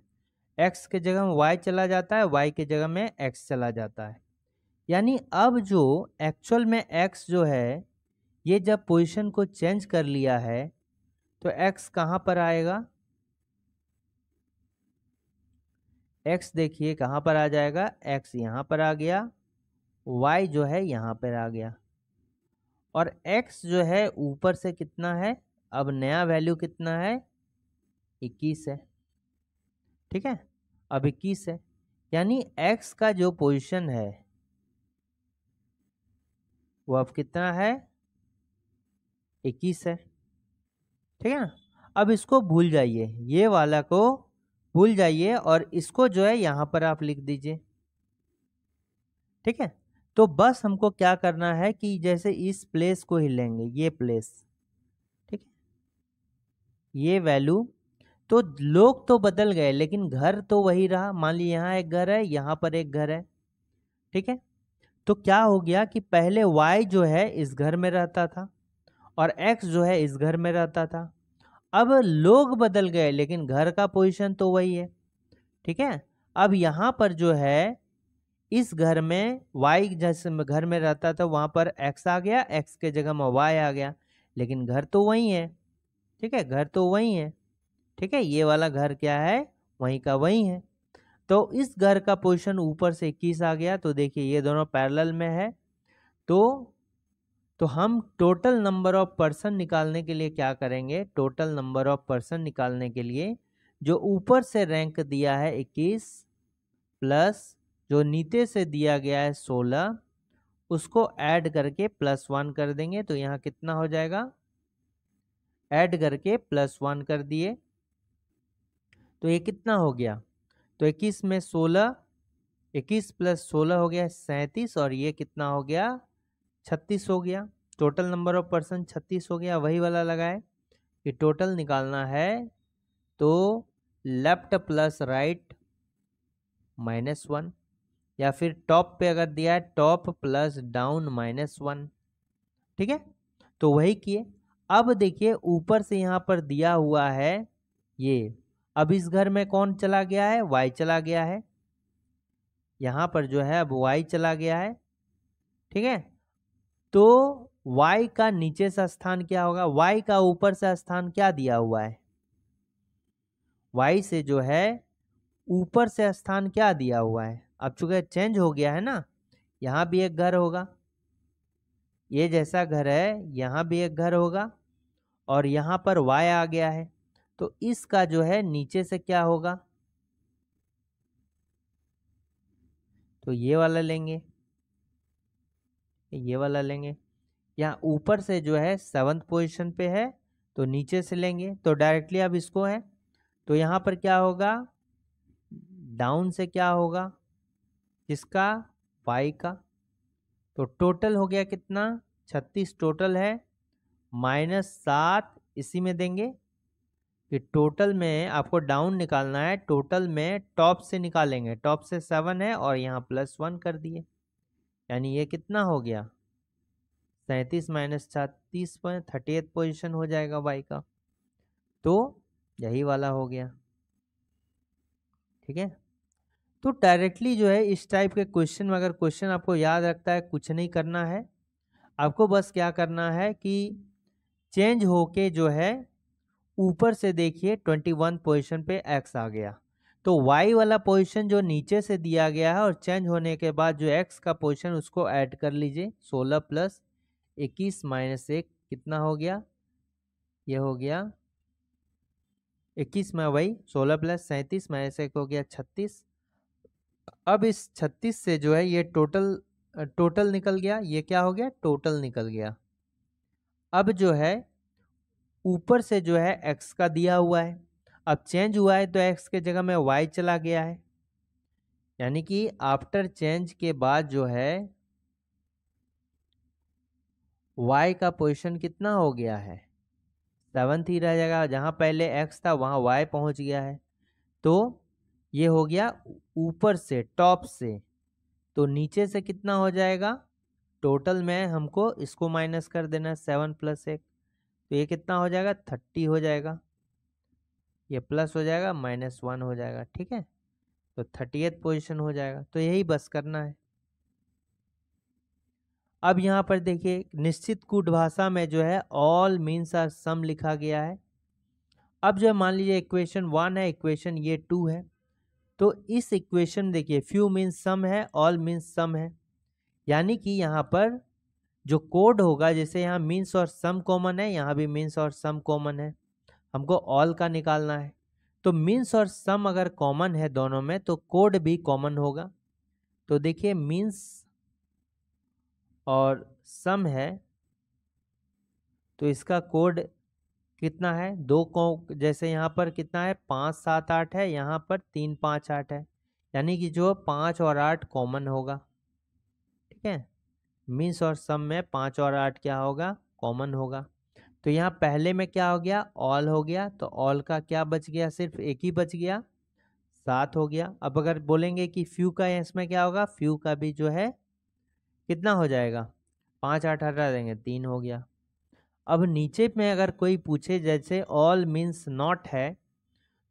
एक्स के जगह में वाई चला जाता है वाई के जगह में एक्स चला जाता है यानी अब जो एक्चुअल में एक्स जो है ये जब पोजीशन को चेंज कर लिया है तो एक्स कहाँ पर आएगा एक्स देखिए कहाँ पर आ जाएगा एक्स यहाँ पर आ गया वाई जो है यहाँ पर आ गया और x जो है ऊपर से कितना है अब नया वैल्यू कितना है इक्कीस है ठीक है अब इक्कीस है यानी x का जो पोजीशन है वो अब कितना है इक्कीस है ठीक है अब इसको भूल जाइए ये वाला को भूल जाइए और इसको जो है यहाँ पर आप लिख दीजिए ठीक है तो बस हमको क्या करना है कि जैसे इस प्लेस को ही लेंगे ये प्लेस ठीक है ये वैल्यू तो लोग तो बदल गए लेकिन घर तो वही रहा मान ली यहाँ एक घर है यहाँ पर एक घर है ठीक है तो क्या हो गया कि पहले y जो है इस घर में रहता था और x जो है इस घर में रहता था अब लोग बदल गए लेकिन घर का पोजीशन तो वही है ठीक है अब यहाँ पर जो है इस घर में वाई जैसे घर में रहता था वहाँ पर एक्स आ गया एक्स के जगह में वाई आ गया लेकिन घर तो वही है ठीक है घर तो वही है ठीक है ये वाला घर क्या है वहीं का वही है तो इस घर का पोजिशन ऊपर से इक्कीस आ गया तो देखिए ये दोनों पैरेलल में है तो तो हम टोटल नंबर ऑफ पर्सन निकालने के लिए क्या करेंगे टोटल नंबर ऑफ पर्सन निकालने के लिए जो ऊपर से रैंक दिया है इक्कीस प्लस जो नीचे से दिया गया है सोलह उसको ऐड करके प्लस वन कर देंगे तो यहाँ कितना हो जाएगा ऐड करके प्लस वन कर दिए तो ये कितना हो गया तो इक्कीस में सोलह इक्कीस प्लस सोलह हो गया सैंतीस और ये कितना हो गया छत्तीस हो गया टोटल नंबर ऑफ पर्सन छत्तीस हो गया वही वाला लगाए कि टोटल निकालना है तो left plus right minus one या फिर टॉप पे अगर दिया है top plus down minus one ठीक है तो वही किए अब देखिए ऊपर से यहाँ पर दिया हुआ है ये अब इस घर में कौन चला गया है वाई चला गया है यहाँ पर जो है अब वाई चला गया है ठीक है तो वाई का नीचे से स्थान क्या होगा वाई का ऊपर से स्थान क्या दिया हुआ है वाई से जो है ऊपर से स्थान क्या दिया हुआ है अब चूँकि चेंज हो गया है ना यहाँ भी एक घर होगा ये जैसा घर है यहाँ भी एक घर होगा और यहाँ पर वाई आ गया है तो इसका जो है नीचे से क्या होगा तो ये वाला लेंगे ये वाला लेंगे यहाँ ऊपर से जो है सेवन्थ पोजीशन पे है तो नीचे से लेंगे तो डायरेक्टली अब इसको है तो यहाँ पर क्या होगा डाउन से क्या होगा किसका वाई का तो टोटल हो गया कितना छत्तीस टोटल है माइनस सात इसी में देंगे कि टोटल में आपको डाउन निकालना है टोटल में टॉप से निकालेंगे टॉप से सेवन है और यहाँ प्लस वन कर दिए यानी ये कितना हो गया सैंतीस माइनस छत्तीस पॉइंट थर्टी एथ पोजिशन हो जाएगा वाई का तो यही वाला हो गया ठीक है तो डायरेक्टली जो है इस टाइप के क्वेश्चन में अगर क्वेश्चन आपको याद रखता है कुछ नहीं करना है आपको बस क्या करना है कि चेंज होके जो है ऊपर से देखिए ट्वेंटी वन पोजिशन पे एक्स आ गया तो वाई वाला पोजीशन जो नीचे से दिया गया है और चेंज होने के बाद जो एक्स का पोजीशन उसको ऐड कर लीजिए 16 प्लस इक्कीस माइनस एक कितना हो गया ये हो गया 21 में वही 16 प्लस सैंतीस माइनस एक हो गया छत्तीस अब इस छत्तीस से जो है ये टोटल टोटल निकल गया ये क्या हो गया टोटल निकल गया अब जो है ऊपर से जो है एक्स का दिया हुआ है अब चेंज हुआ है तो एक्स के जगह में वाई चला गया है यानी कि आफ्टर चेंज के बाद जो है वाई का पोजीशन कितना हो गया है सेवन थी रह जाएगा जहाँ पहले एक्स था वहाँ वाई पहुँच गया है तो ये हो गया ऊपर से टॉप से तो नीचे से कितना हो जाएगा टोटल में हमको इसको माइनस कर देना है सेवन प्लस एक तो ये कितना हो जाएगा थर्टी हो जाएगा ये प्लस हो जाएगा माइनस वन हो जाएगा ठीक है तो थर्टी एथ पोजिशन हो जाएगा तो यही बस करना है अब यहाँ पर देखिए निश्चित कूट भाषा में जो है ऑल मीन्स आर सम लिखा गया है अब जो मान लीजिए इक्वेशन वन है इक्वेशन ये टू है तो इस इक्वेशन देखिए फ्यू मीन्स सम है ऑल मीन्स सम है यानी कि यहाँ पर जो कोड होगा जैसे यहाँ मीन्स और सम कॉमन है यहाँ भी मीन्स और सम कॉमन है हमको ऑल का निकालना है तो मीन्स और सम अगर कॉमन है दोनों में तो कोड भी कॉमन होगा तो देखिए मीन्स और सम है तो इसका कोड कितना है दो को जैसे यहाँ पर कितना है पाँच सात आठ है यहाँ पर तीन पाँच आठ है यानी कि जो पाँच और आठ कॉमन होगा ठीक है मीन्स और सम में पाँच और आठ क्या होगा कॉमन होगा तो यहाँ पहले में क्या हो गया ऑल हो गया तो ऑल का क्या बच गया सिर्फ एक ही बच गया सात हो गया अब अगर बोलेंगे कि फ्यू का इसमें क्या होगा फ्यू का भी जो है कितना हो जाएगा पाँच आठ हटा देंगे तीन हो गया अब नीचे में अगर कोई पूछे जैसे ऑल मीन्स नॉट है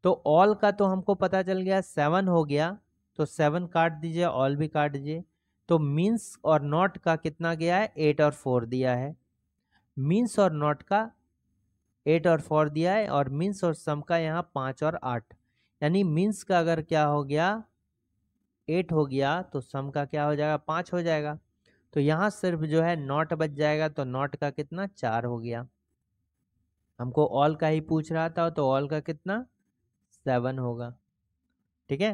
तो ऑल का तो हमको पता चल गया सेवन हो गया तो सेवन काट दीजिए ऑल भी काट दीजिए तो मीन्स और नॉट का कितना गया है एट और फोर दिया है मीन्स और नॉट का एट और फोर दिया है और मीन्स और सम का यहाँ पाँच और आठ यानी मीन्स का अगर क्या हो गया एट हो गया तो सम का क्या हो जाएगा पाँच हो जाएगा तो यहाँ सिर्फ जो है नॉट बच जाएगा तो नॉट का कितना चार हो गया हमको ऑल का ही पूछ रहा था तो ऑल का कितना सेवन होगा ठीक है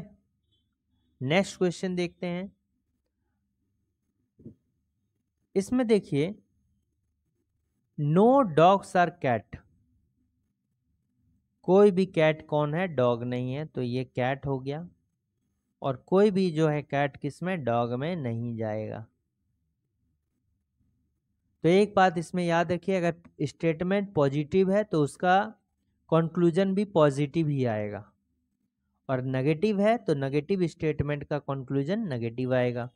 नेक्स्ट क्वेश्चन देखते हैं इसमें देखिए नो डॉग्स आर कैट कोई भी कैट कौन है डॉग नहीं है तो ये कैट हो गया और कोई भी जो है कैट किसमें डॉग में नहीं जाएगा तो एक बात इसमें याद रखिए अगर स्टेटमेंट पॉजिटिव है तो उसका कंक्लूजन भी पॉजिटिव ही आएगा और नेगेटिव है तो नेगेटिव स्टेटमेंट का कंक्लूजन नेगेटिव आएगा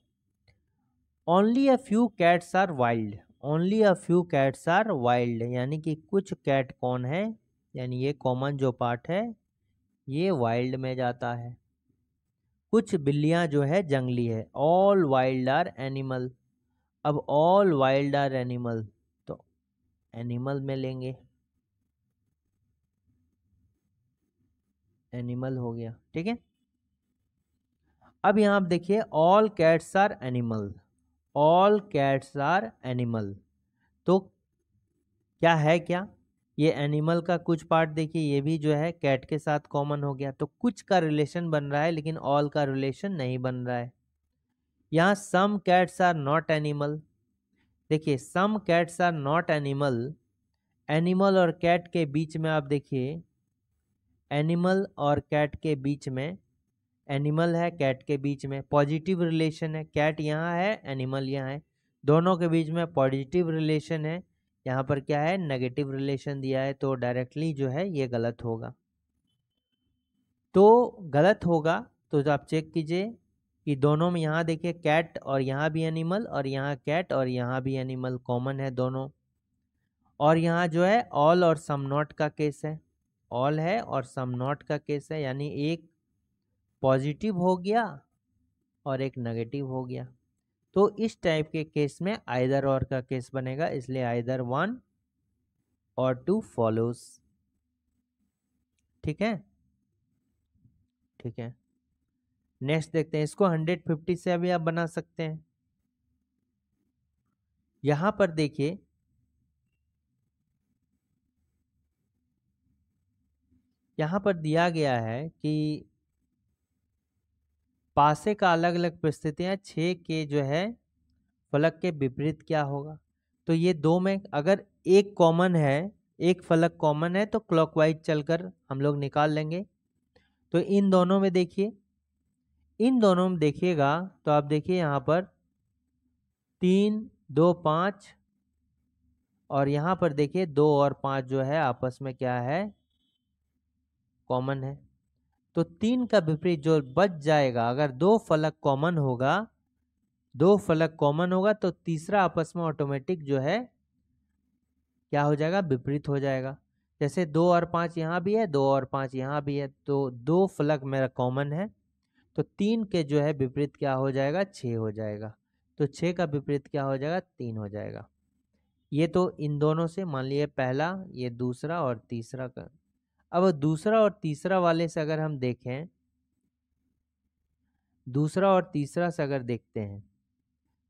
only a few cats are wild only a few cats are wild यानी कि कुछ कैट कौन है यानी ये कॉमन जो पार्ट है ये वाइल्ड में जाता है कुछ बिल्लियाँ जो है जंगली है ऑल वाइल्ड आर एनिमल अब ऑल वाइल्ड आर एनिमल तो एनिमल में लेंगे एनिमल हो गया ठीक है अब यहां आप देखिए all cats are animal all cats are animal तो क्या है क्या ये एनिमल का कुछ पार्ट देखिए ये भी जो है कैट के साथ कॉमन हो गया तो कुछ का रिलेशन बन रहा है लेकिन ऑल का रिलेशन नहीं बन रहा है यहाँ some cats are not animal देखिए some cats are not animal animal और कैट के बीच में आप देखिए एनिमल और कैट के बीच में एनिमल है कैट के बीच में पॉजिटिव रिलेशन है कैट यहाँ है एनिमल यहाँ है दोनों के बीच में पॉजिटिव रिलेशन है यहाँ पर क्या है नेगेटिव रिलेशन दिया है तो डायरेक्टली जो है ये गलत होगा तो गलत होगा तो, आप चेक कीजिए कि दोनों में यहाँ देखिए कैट और यहाँ भी एनिमल और यहाँ कैट और यहाँ भी एनिमल कॉमन है दोनों और यहाँ जो है ऑल और सम नॉट का केस है ऑल है और सम नॉट का केस है यानी एक पॉजिटिव हो गया और एक नेगेटिव हो गया तो इस टाइप के केस में आइदर और का केस बनेगा इसलिए आइदर वन और टू फॉलोस ठीक है ठीक है नेक्स्ट देखते हैं इसको 150 से अभी आप बना सकते हैं यहां पर देखिए यहां पर दिया गया है कि पासे का अलग अलग परिस्थितियां छ के जो है फलक के विपरीत क्या होगा तो ये दो में अगर एक कॉमन है एक फलक कॉमन है तो क्लॉकवाइज चलकर हम लोग निकाल लेंगे तो इन दोनों में देखिए इन दोनों में देखिएगा तो आप देखिए यहाँ पर तीन दो पाँच और यहाँ पर देखिए दो और पाँच जो है आपस में क्या है कॉमन है तो तीन का विपरीत जो बच जाएगा अगर दो फलक कॉमन होगा दो फलक कॉमन होगा तो तीसरा आपस में ऑटोमेटिक जो है क्या हो जाएगा विपरीत हो जाएगा जैसे दो और पाँच यहाँ भी है दो और पाँच यहाँ भी है तो दो फलक मेरा कॉमन है तो तीन के जो है विपरीत क्या हो जाएगा छः हो जाएगा तो छः का विपरीत क्या हो जाएगा तीन हो जाएगा ये तो इन दोनों से मान लिए पहला ये दूसरा और तीसरा का अब दूसरा और तीसरा वाले से अगर हम देखें दूसरा और तीसरा से अगर देखते हैं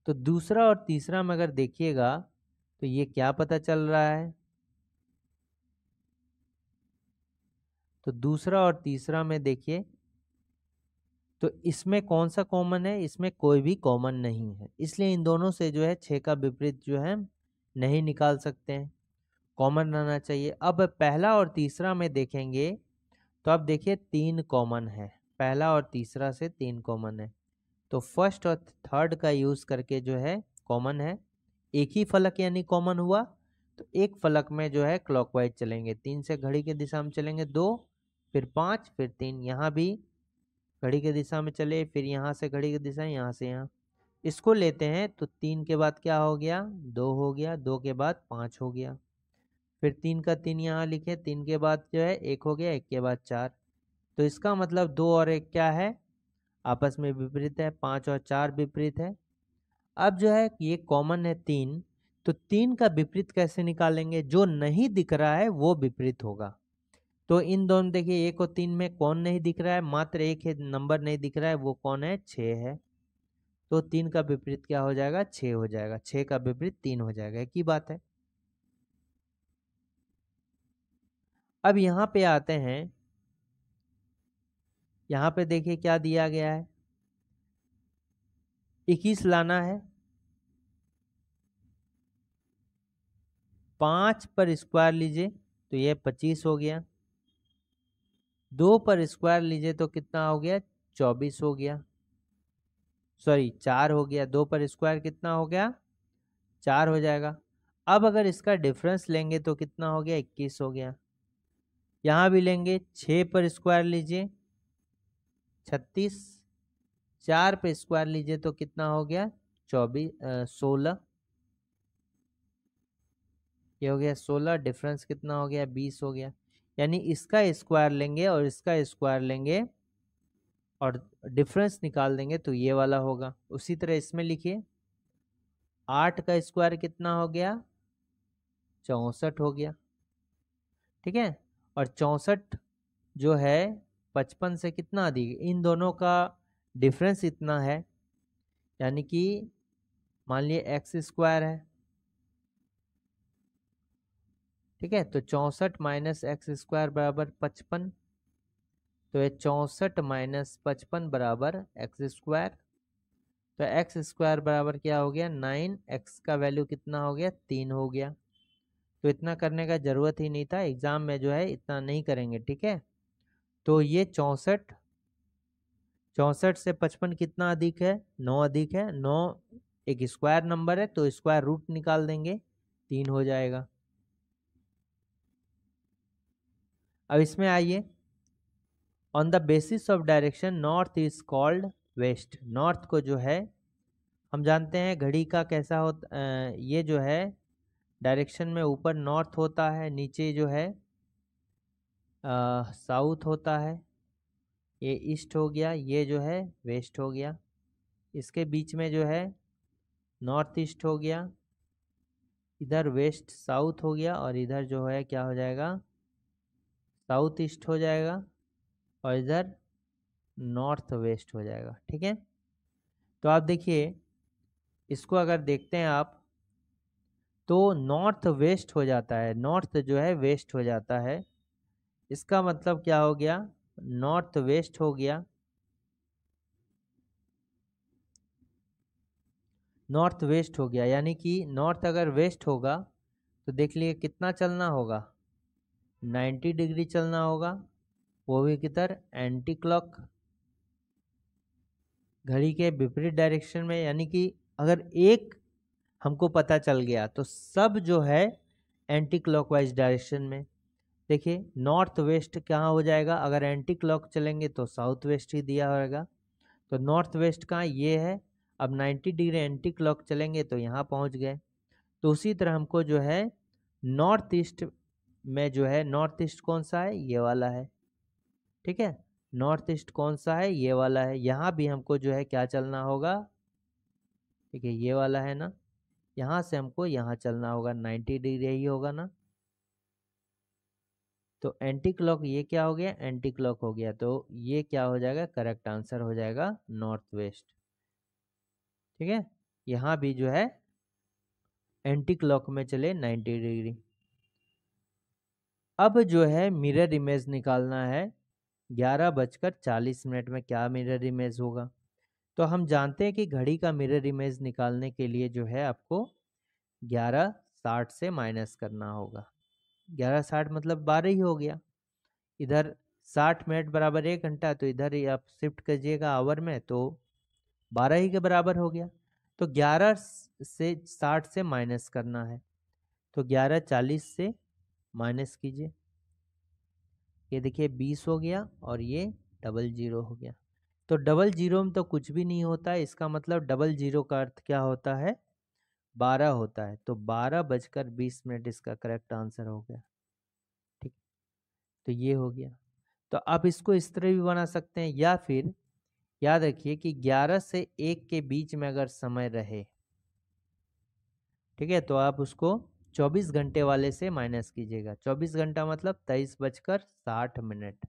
तो दूसरा और तीसरा में अगर देखिएगा तो ये क्या पता चल रहा है तो दूसरा और तीसरा में देखिए तो इसमें कौन सा कॉमन है इसमें कोई भी कॉमन नहीं है इसलिए इन दोनों से जो है छः का विपरीत जो है नहीं निकाल सकते हैं कॉमन रहना चाहिए अब पहला और तीसरा में देखेंगे तो अब देखिए तीन कॉमन है पहला और तीसरा से तीन कॉमन है तो फर्स्ट और थर्ड का यूज़ करके जो है कॉमन है एक ही फलक यानी कॉमन हुआ तो एक फलक में जो है क्लॉकवाइज चलेंगे तीन से घड़ी की दिशा में चलेंगे दो फिर पाँच फिर तीन यहाँ भी घड़ी की दिशा में चले फिर यहाँ से घड़ी की दिशा यहाँ से यहाँ इसको लेते हैं तो तीन के बाद क्या हो गया दो हो गया दो के बाद पाँच हो गया फिर तीन का तीन यहाँ लिखे तीन के बाद जो है एक हो गया एक के बाद चार तो इसका मतलब दो और एक क्या है आपस में विपरीत है पाँच और चार विपरीत है अब जो है ये कॉमन है तीन तो तीन का विपरीत कैसे निकालेंगे जो नहीं दिख रहा है वो विपरीत होगा तो इन दोनों देखिए एक और तीन में कौन नहीं दिख रहा है मात्र एक है नंबर नहीं दिख रहा है वो कौन है छः है तो तीन का विपरीत क्या हो जाएगा छः हो जाएगा छः का विपरीत तीन हो जाएगा एक ही बात है अब यहाँ पे आते हैं यहाँ पे देखिए क्या दिया गया है इक्कीस लाना है पाँच पर स्क्वायर लीजिए तो ये पच्चीस हो गया दो पर स्क्वायर लीजिए तो कितना हो गया चौबीस हो गया सॉरी चार हो गया दो पर स्क्वायर कितना हो गया चार हो जाएगा अब अगर इसका डिफरेंस लेंगे तो कितना हो गया इक्कीस हो गया यहाँ भी लेंगे छः पर स्क्वायर लीजिए छत्तीस चार पर स्क्वायर लीजिए तो कितना हो गया चौबीस सोलह ये हो गया सोलह डिफरेंस कितना हो गया बीस हो गया यानी इसका स्क्वायर लेंगे और इसका स्क्वायर लेंगे और डिफरेंस निकाल देंगे तो ये वाला होगा उसी तरह इसमें लिखिए आठ का स्क्वायर कितना हो गया चौंसठ हो गया ठीक है और चौंसठ जो है पचपन से कितना अधिक इन दोनों का डिफरेंस इतना है यानी कि मान लिए एक्स स्क्वायर है ठीक है तो चौंसठ माइनस एक्स स्क्वायर बराबर पचपन तो ये चौंसठ माइनस पचपन बराबर एक्स स्क्वायर तो एक्स स्क्वायर बराबर क्या हो गया नाइन एक्स का वैल्यू कितना हो गया तीन हो गया तो इतना करने का ज़रूरत ही नहीं था एग्ज़ाम में जो है इतना नहीं करेंगे ठीक है तो ये चौंसठ चौंसठ से पचपन कितना अधिक है नौ अधिक है नौ एक स्क्वायर नंबर है तो स्क्वायर रूट निकाल देंगे तीन हो जाएगा अब इसमें आइए on the basis of direction north is called west north को जो है हम जानते हैं घड़ी का कैसा होता ये जो है डायरेक्शन में ऊपर नॉर्थ होता है नीचे जो है साउथ होता है ये ईस्ट हो गया ये जो है वेस्ट हो गया इसके बीच में जो है नॉर्थ ईस्ट हो गया इधर वेस्ट साउथ हो गया और इधर जो है क्या हो जाएगा साउथ ईस्ट हो जाएगा और इधर नॉर्थ वेस्ट हो जाएगा ठीक है तो आप देखिए इसको अगर देखते हैं आप तो नॉर्थ वेस्ट हो जाता है नॉर्थ जो है वेस्ट हो जाता है इसका मतलब क्या हो गया नॉर्थ वेस्ट हो गया नॉर्थ वेस्ट हो गया यानी कि नॉर्थ अगर वेस्ट होगा तो देख लीजिए कितना चलना होगा 90 डिग्री चलना होगा वो भी किधर एंटी क्लॉक घड़ी के विपरीत डायरेक्शन में यानी कि अगर एक हमको पता चल गया तो सब जो है एंटी क्लॉकवाइज डायरेक्शन में देखिए नॉर्थ वेस्ट कहाँ हो जाएगा अगर एंटी क्लॉक चलेंगे तो साउथ वेस्ट ही दिया होगा तो नॉर्थ वेस्ट कहाँ ये है अब 90 डिग्री एंटी क्लॉक चलेंगे तो यहाँ पहुँच गए तो उसी तरह हमको जो है नॉर्थ ईस्ट में जो है नॉर्थ ईस्ट कौन सा है ये वाला है ठीक है नॉर्थ ईस्ट कौन सा है ये वाला है यहाँ भी हमको जो है क्या चलना होगा ठीक है ये वाला है ना यहाँ से हमको यहाँ चलना होगा नाइन्टी डिग्री ही होगा ना तो एंटी क्लॉक ये क्या हो गया एंटी क्लॉक हो गया तो ये क्या हो जाएगा करेक्ट आंसर हो जाएगा नॉर्थ वेस्ट ठीक है यहाँ भी जो है एंटी क्लॉक में चले नाइन्टी डिग्री अब जो है मिरर इमेज निकालना है ग्यारह बजकर चालीस मिनट में क्या मिरर इमेज होगा तो हम जानते हैं कि घड़ी का मिरर इमेज निकालने के लिए जो है आपको ग्यारह साठ से माइनस करना होगा ग्यारह साठ मतलब बारह ही हो गया इधर साठ मिनट बराबर एक घंटा तो इधर ही आप शिफ्ट करिएगा आवर में तो बारह ही के बराबर हो गया तो ग्यारह से साठ से माइनस करना है तो ग्यारह चालीस से माइनस कीजिए ये देखिए बीस हो गया और ये डबल जीरो हो गया तो डबल जीरो में तो कुछ भी नहीं होता है इसका मतलब डबल जीरो का अर्थ क्या होता है बारह होता है तो बारह बजकर बीस मिनट इसका करेक्ट आंसर हो गया ठीक तो ये हो गया तो आप इसको इस तरह भी बना सकते हैं या फिर याद रखिए कि ग्यारह से एक के बीच में अगर समय रहे ठीक है तो आप उसको चौबीस घंटे वाले से माइनस कीजिएगा चौबीस घंटा मतलब तेईस बजकर साठ मिनट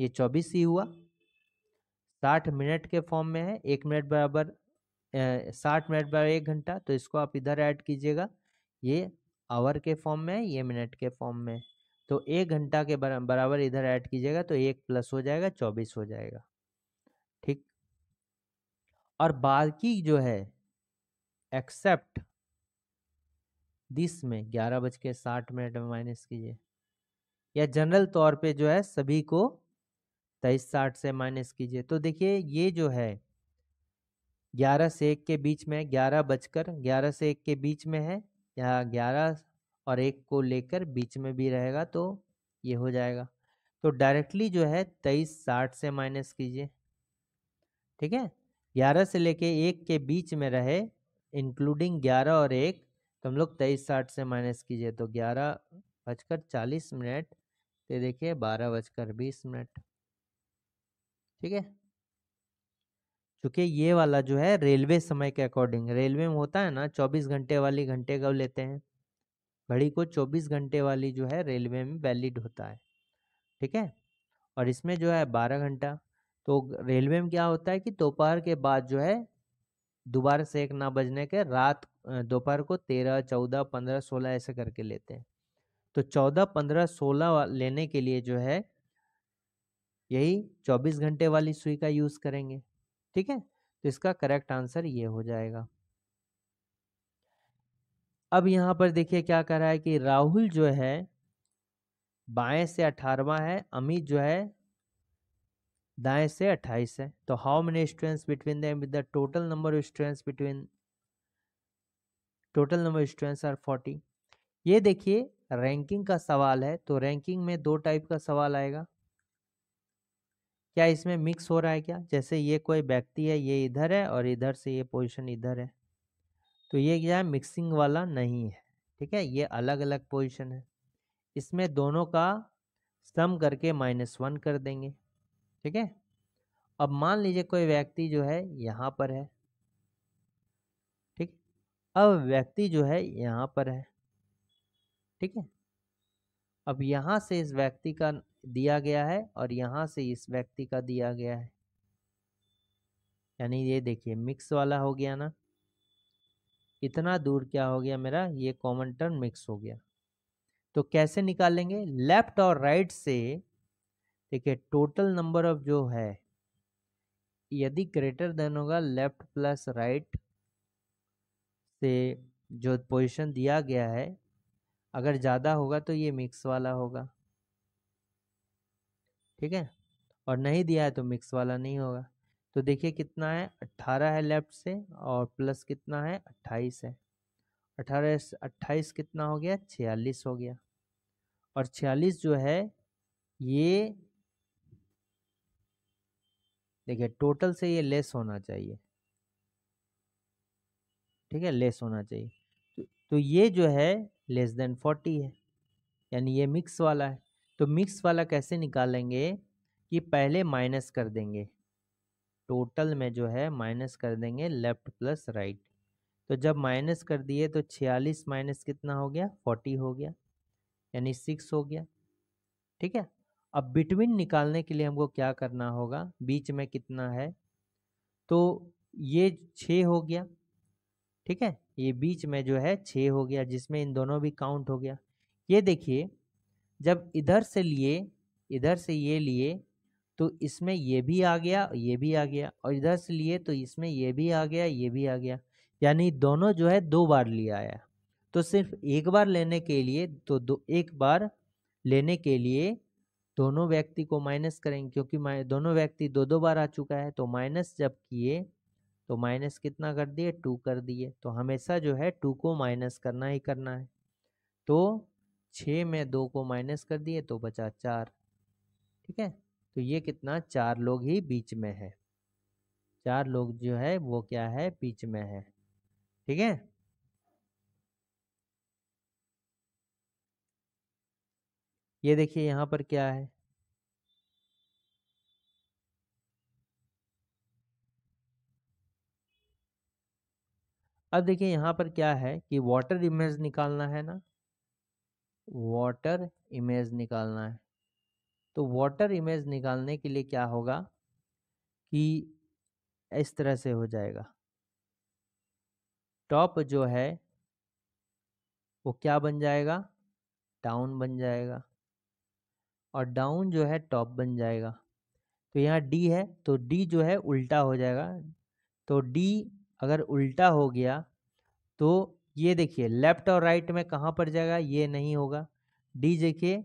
ये चौबीस ही हुआ साठ मिनट के फॉर्म में है एक मिनट बराबर साठ मिनट बराबर एक घंटा तो इसको आप इधर ऐड कीजिएगा ये आवर के फॉर्म में है ये मिनट के फॉर्म में तो एक घंटा के बराबर इधर ऐड कीजिएगा तो एक प्लस हो जाएगा चौबीस हो जाएगा ठीक और बाकी जो है एक्सेप्ट दिस में ग्यारह बज के साठ मिनट में माइनस कीजिए या जनरल तौर पे जो है सभी को तेईस साठ से माइनस कीजिए तो देखिए ये जो है ग्यारह से एक के बीच में ग्यारह बजकर ग्यारह से एक के बीच में है यहाँ ग्यारह और एक को लेकर बीच में भी रहेगा तो ये हो जाएगा तो डायरेक्टली जो है तेईस साठ से माइनस कीजिए ठीक है ग्यारह से लेके एक के बीच में रहे इंक्लूडिंग ग्यारह और एक तो हम लोग तेईस साठ से माइनस कीजिए तो ग्यारह बजकर चालीस मिनट तो देखिए बारह बजकर बीस मिनट ठीक है क्योंकि ये वाला जो है रेलवे समय के अकॉर्डिंग रेलवे में होता है ना चौबीस घंटे वाली घंटे कब लेते हैं घड़ी को चौबीस घंटे वाली जो है रेलवे में वैलिड होता है ठीक है और इसमें जो है बारह घंटा तो रेलवे में क्या होता है कि दोपहर के बाद जो है दोबारा से एक ना बजने के रात दोपहर को तेरह चौदह पंद्रह सोलह ऐसे करके लेते हैं तो चौदह पंद्रह सोलह लेने के लिए जो है यही चौबीस घंटे वाली सुई का यूज करेंगे ठीक है तो इसका करेक्ट आंसर ये हो जाएगा अब यहाँ पर देखिए क्या कर रहा है कि राहुल जो है बाएं से अठारवा है अमित जो है दाएं से अट्ठाईस है तो how many students between them with the total number of students between total number students are forty ये देखिए रैंकिंग का सवाल है तो रैंकिंग में दो टाइप का सवाल आएगा क्या इसमें मिक्स हो रहा है क्या जैसे ये कोई व्यक्ति है ये इधर है और इधर से ये पोजीशन इधर है तो ये क्या है मिक्सिंग वाला नहीं है ठीक है ये अलग अलग पोजीशन है इसमें दोनों का सम करके माइनस वन कर देंगे ठीक है अब मान लीजिए कोई व्यक्ति जो है यहाँ पर है अब व्यक्ति जो है यहाँ पर है ठीक है अब यहाँ से इस व्यक्ति का दिया गया है और यहाँ से इस व्यक्ति का दिया गया है यानी ये देखिए मिक्स वाला हो गया ना इतना दूर क्या हो गया मेरा ये कॉमन टर्म मिक्स हो गया तो कैसे निकालेंगे लेफ्ट और राइट से देखिए टोटल नंबर ऑफ जो है यदि ग्रेटर देन होगा लेफ्ट प्लस राइट से जो पोजीशन दिया गया है अगर ज़्यादा होगा तो ये मिक्स वाला होगा ठीक है और नहीं दिया है तो मिक्स वाला नहीं होगा तो देखिए कितना है अट्ठारह है लेफ्ट से और प्लस कितना है अट्ठाईस है अट्ठारह अट्ठाईस कितना हो गया छियालीस हो गया और छियालीस जो है ये देखिए टोटल से ये लेस होना चाहिए ठीक है लेस होना चाहिए तो, तो, ये जो है लेस देन फोर्टी है यानी ये मिक्स वाला है तो मिक्स वाला कैसे निकालेंगे कि पहले माइनस कर देंगे टोटल में जो है माइनस कर देंगे लेफ्ट प्लस राइट तो जब माइनस कर दिए तो छियालीस माइनस कितना हो गया फोर्टी हो गया यानी सिक्स हो गया ठीक है अब बिटवीन निकालने के लिए हमको क्या करना होगा बीच में कितना है तो ये छः हो गया ठीक है ये बीच में जो है छः हो गया जिसमें इन दोनों भी काउंट हो गया ये देखिए जब इधर से लिए इधर से ये लिए तो इसमें ये भी आ गया ये भी आ गया और इधर से लिए तो इसमें ये भी आ गया ये भी आ गया यानी दोनों जो है दो बार लिया आया तो सिर्फ एक बार लेने के लिए तो दो एक बार लेने के लिए दोनों व्यक्ति को माइनस करेंगे क्योंकि दोनों व्यक्ति दो दो बार आ चुका है तो माइनस जब किए तो माइनस कितना कर दिए टू कर दिए तो हमेशा जो है टू को माइनस करना ही करना है तो छ में दो को माइनस कर दिए तो बचा चार ठीक है तो ये कितना चार लोग ही बीच में है चार लोग जो है वो क्या है बीच में है ठीक है ये देखिए यहाँ पर क्या है अब देखिए यहाँ पर क्या है कि वाटर इमेज निकालना है ना वाटर इमेज निकालना है तो वाटर इमेज निकालने के लिए क्या होगा कि इस तरह से हो जाएगा टॉप जो है वो क्या बन जाएगा डाउन बन जाएगा और डाउन जो है टॉप बन जाएगा तो यहाँ डी है तो डी जो है उल्टा हो जाएगा तो डी अगर उल्टा हो गया तो ये देखिए लेफ्ट और राइट में कहाँ पर जाएगा ये नहीं होगा डी देखिए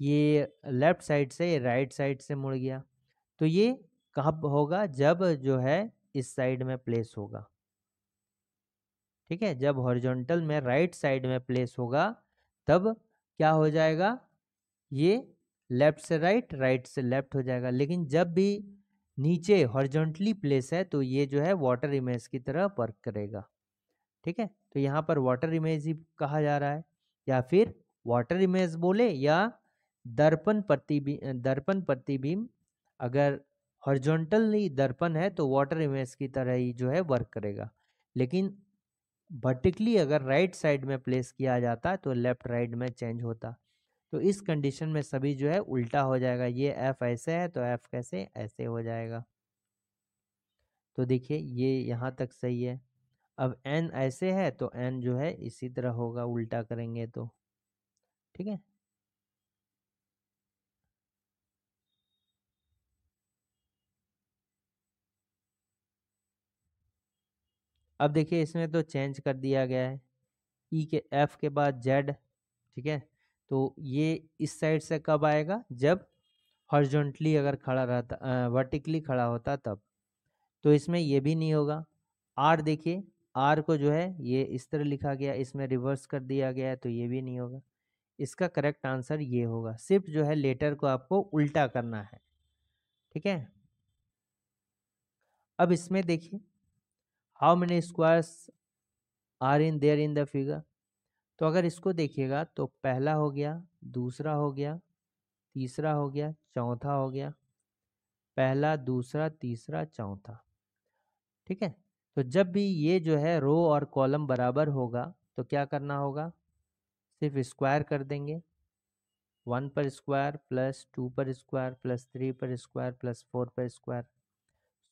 ये लेफ्ट साइड से ये राइट साइड से मुड़ गया तो ये कब होगा जब जो है इस साइड में प्लेस होगा ठीक है जब हॉरिजॉन्टल में राइट साइड में प्लेस होगा तब क्या हो जाएगा ये लेफ्ट से राइट राइट से लेफ्ट हो जाएगा लेकिन जब भी नीचे हॉर्जेंटली प्लेस है तो ये जो है वाटर इमेज की तरह वर्क करेगा ठीक है तो यहाँ पर वाटर इमेज ही कहा जा रहा है या फिर वाटर इमेज बोले या दर्पण प्रतिबिंब दर्पण प्रतिबिंब अगर हॉर्जोंटली दर्पण है तो वाटर इमेज की तरह ही जो है वर्क करेगा लेकिन वर्टिकली अगर राइट साइड में प्लेस किया जाता तो लेफ्ट राइट में चेंज होता तो इस कंडीशन में सभी जो है उल्टा हो जाएगा ये एफ ऐसे है तो एफ कैसे ऐसे हो जाएगा तो देखिए ये यहाँ तक सही है अब एन ऐसे है तो एन जो है इसी तरह होगा उल्टा करेंगे तो ठीक है अब देखिए इसमें तो चेंज कर दिया गया है ई e के एफ के बाद जेड ठीक है तो ये इस साइड से कब आएगा जब हॉर्जोंटली अगर खड़ा रहता वर्टिकली खड़ा होता तब तो इसमें ये भी नहीं होगा आर देखिए आर को जो है ये इस तरह लिखा गया इसमें रिवर्स कर दिया गया है तो ये भी नहीं होगा इसका करेक्ट आंसर ये होगा सिर्फ जो है लेटर को आपको उल्टा करना है ठीक है अब इसमें देखिए how many squares are in there in the figure तो अगर इसको देखिएगा तो पहला हो गया दूसरा हो गया तीसरा हो गया चौथा हो गया पहला दूसरा तीसरा चौथा ठीक है तो जब भी ये जो है रो और कॉलम बराबर होगा तो क्या करना होगा सिर्फ स्क्वायर कर देंगे वन पर स्क्वायर प्लस टू पर स्क्वायर प्लस थ्री पर स्क्वायर प्लस फोर पर स्क्वायर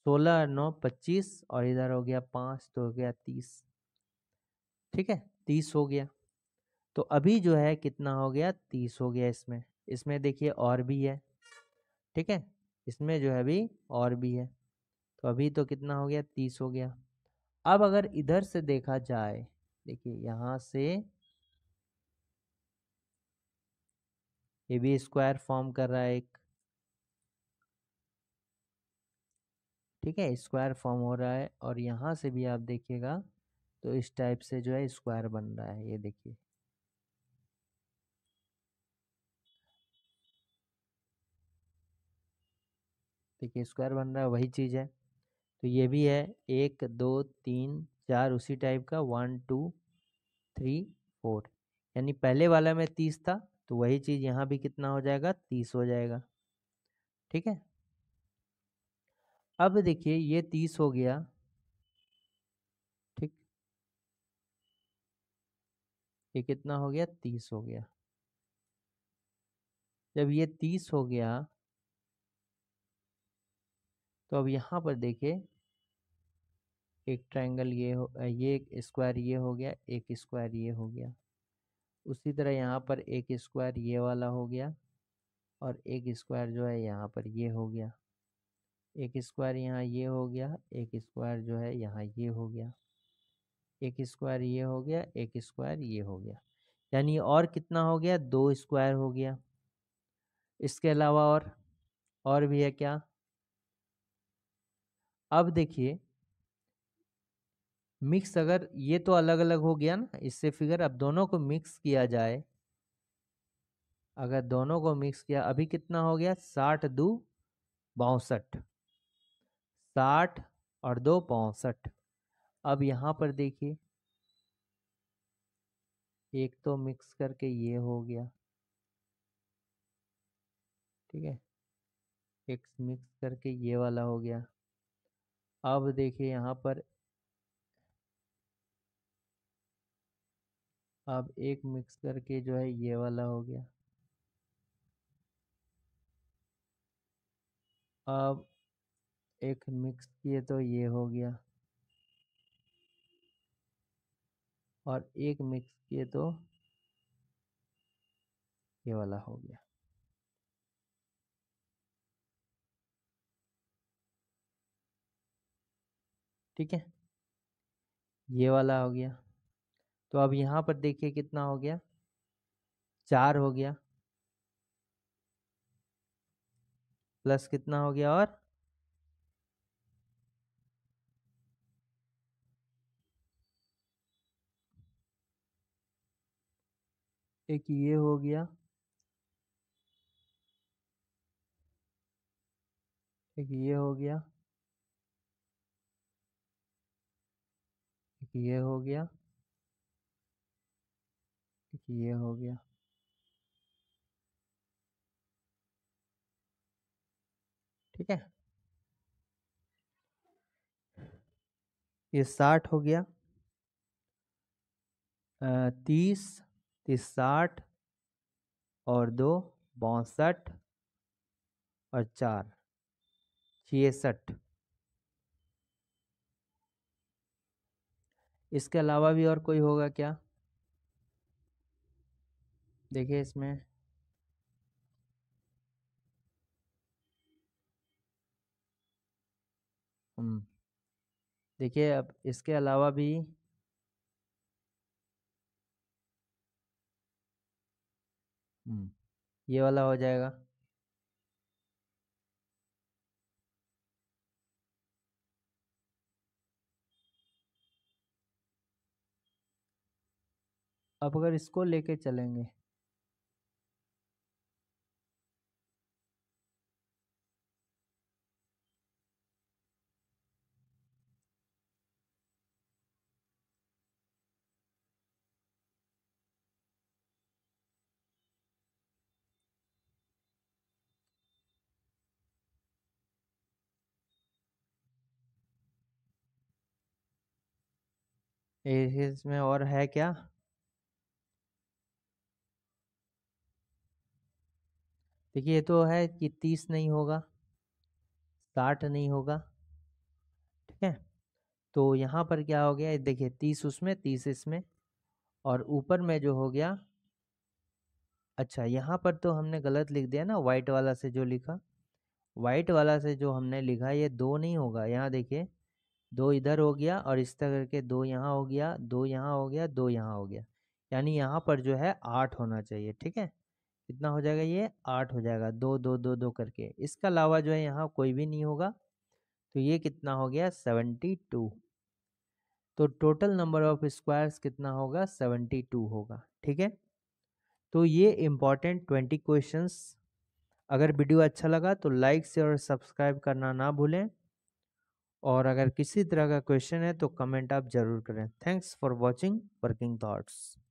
सोलह और नौ पच्चीस और इधर हो गया पाँच तो हो गया तीस ठीक है तीस हो गया तो अभी जो है कितना हो गया तीस हो गया इसमें इसमें देखिए और भी है ठीक है इसमें जो है अभी और भी है तो अभी तो कितना हो गया तीस हो गया अब अगर इधर से देखा जाए देखिए यहाँ से ये भी स्क्वायर फॉर्म कर रहा है एक ठीक है स्क्वायर फॉर्म हो रहा है और यहाँ से भी आप देखिएगा तो इस टाइप से जो है स्क्वायर बन रहा है ये देखिए देखिए स्क्वायर बन रहा है वही चीज़ है तो ये भी है एक दो तीन चार उसी टाइप का वन टू थ्री फोर यानी पहले वाला में तीस था तो वही चीज़ यहाँ भी कितना हो जाएगा तीस हो जाएगा ठीक है अब देखिए ये तीस हो गया ठीक ये कितना हो गया तीस हो गया जब ये तीस हो गया तो अब यहाँ पर देखिए एक ट्रायंगल ये हो ये एक स्क्वायर ये हो गया एक स्क्वायर ये हो गया उसी तरह यहाँ पर एक स्क्वायर ये वाला हो गया और एक स्क्वायर जो है यहाँ पर ये हो गया एक स्क्वायर यहाँ ये हो गया एक स्क्वायर जो है यहाँ ये हो गया एक स्क्वायर ये हो गया एक स्क्वायर ये हो गया यानी और कितना हो गया दो स्क्वायर हो गया इसके अलावा और और भी है क्या अब देखिए मिक्स अगर ये तो अलग अलग हो गया ना इससे फिगर अब दोनों को मिक्स किया जाए अगर दोनों को मिक्स किया अभी कितना हो गया साठ दो बासठ साठ और दो पौसठ अब यहाँ पर देखिए एक तो मिक्स करके ये हो गया ठीक है एक मिक्स करके ये वाला हो गया अब देखिए यहाँ पर अब एक मिक्स करके जो है ये वाला हो गया अब एक मिक्स किए तो ये हो गया और एक मिक्स किए तो ये वाला हो गया ठीक है ये वाला हो गया तो अब यहाँ पर देखिए कितना हो गया चार हो गया प्लस कितना हो गया और एक ये हो गया एक ये हो गया ये हो गया ये हो गया ठीक है ये साठ हो गया तीस तीस साठ और दो बासठ और चार छियासठ इसके अलावा भी और कोई होगा क्या देखिए इसमें देखिए अब इसके अलावा भी ये वाला हो जाएगा अब अगर इसको लेके चलेंगे इसमें और है क्या देखिए ये तो है कि तीस नहीं होगा साठ नहीं होगा ठीक है तो यहाँ पर क्या हो गया देखिए तीस उसमें तीस इसमें और ऊपर में जो हो गया अच्छा यहाँ पर तो हमने गलत लिख दिया ना वाइट वाला से जो लिखा वाइट वाला से जो हमने लिखा ये दो नहीं होगा यहाँ देखिए दो इधर हो गया और इस तरह करके दो यहाँ हो गया दो यहाँ हो गया दो यहाँ हो गया यानी यहाँ पर जो है आठ होना चाहिए ठीक है कितना हो जाएगा ये आठ हो जाएगा दो दो दो दो करके इसके अलावा जो है यहाँ कोई भी नहीं होगा तो ये कितना हो गया सेवेंटी टू तो टोटल नंबर ऑफ स्क्वायर्स कितना होगा सेवेंटी टू होगा ठीक है तो ये इम्पॉर्टेंट ट्वेंटी क्वेश्चंस अगर वीडियो अच्छा लगा तो लाइक शेयर और सब्सक्राइब करना ना भूलें और अगर किसी तरह का क्वेश्चन है तो कमेंट आप ज़रूर करें thanks for watching working thoughts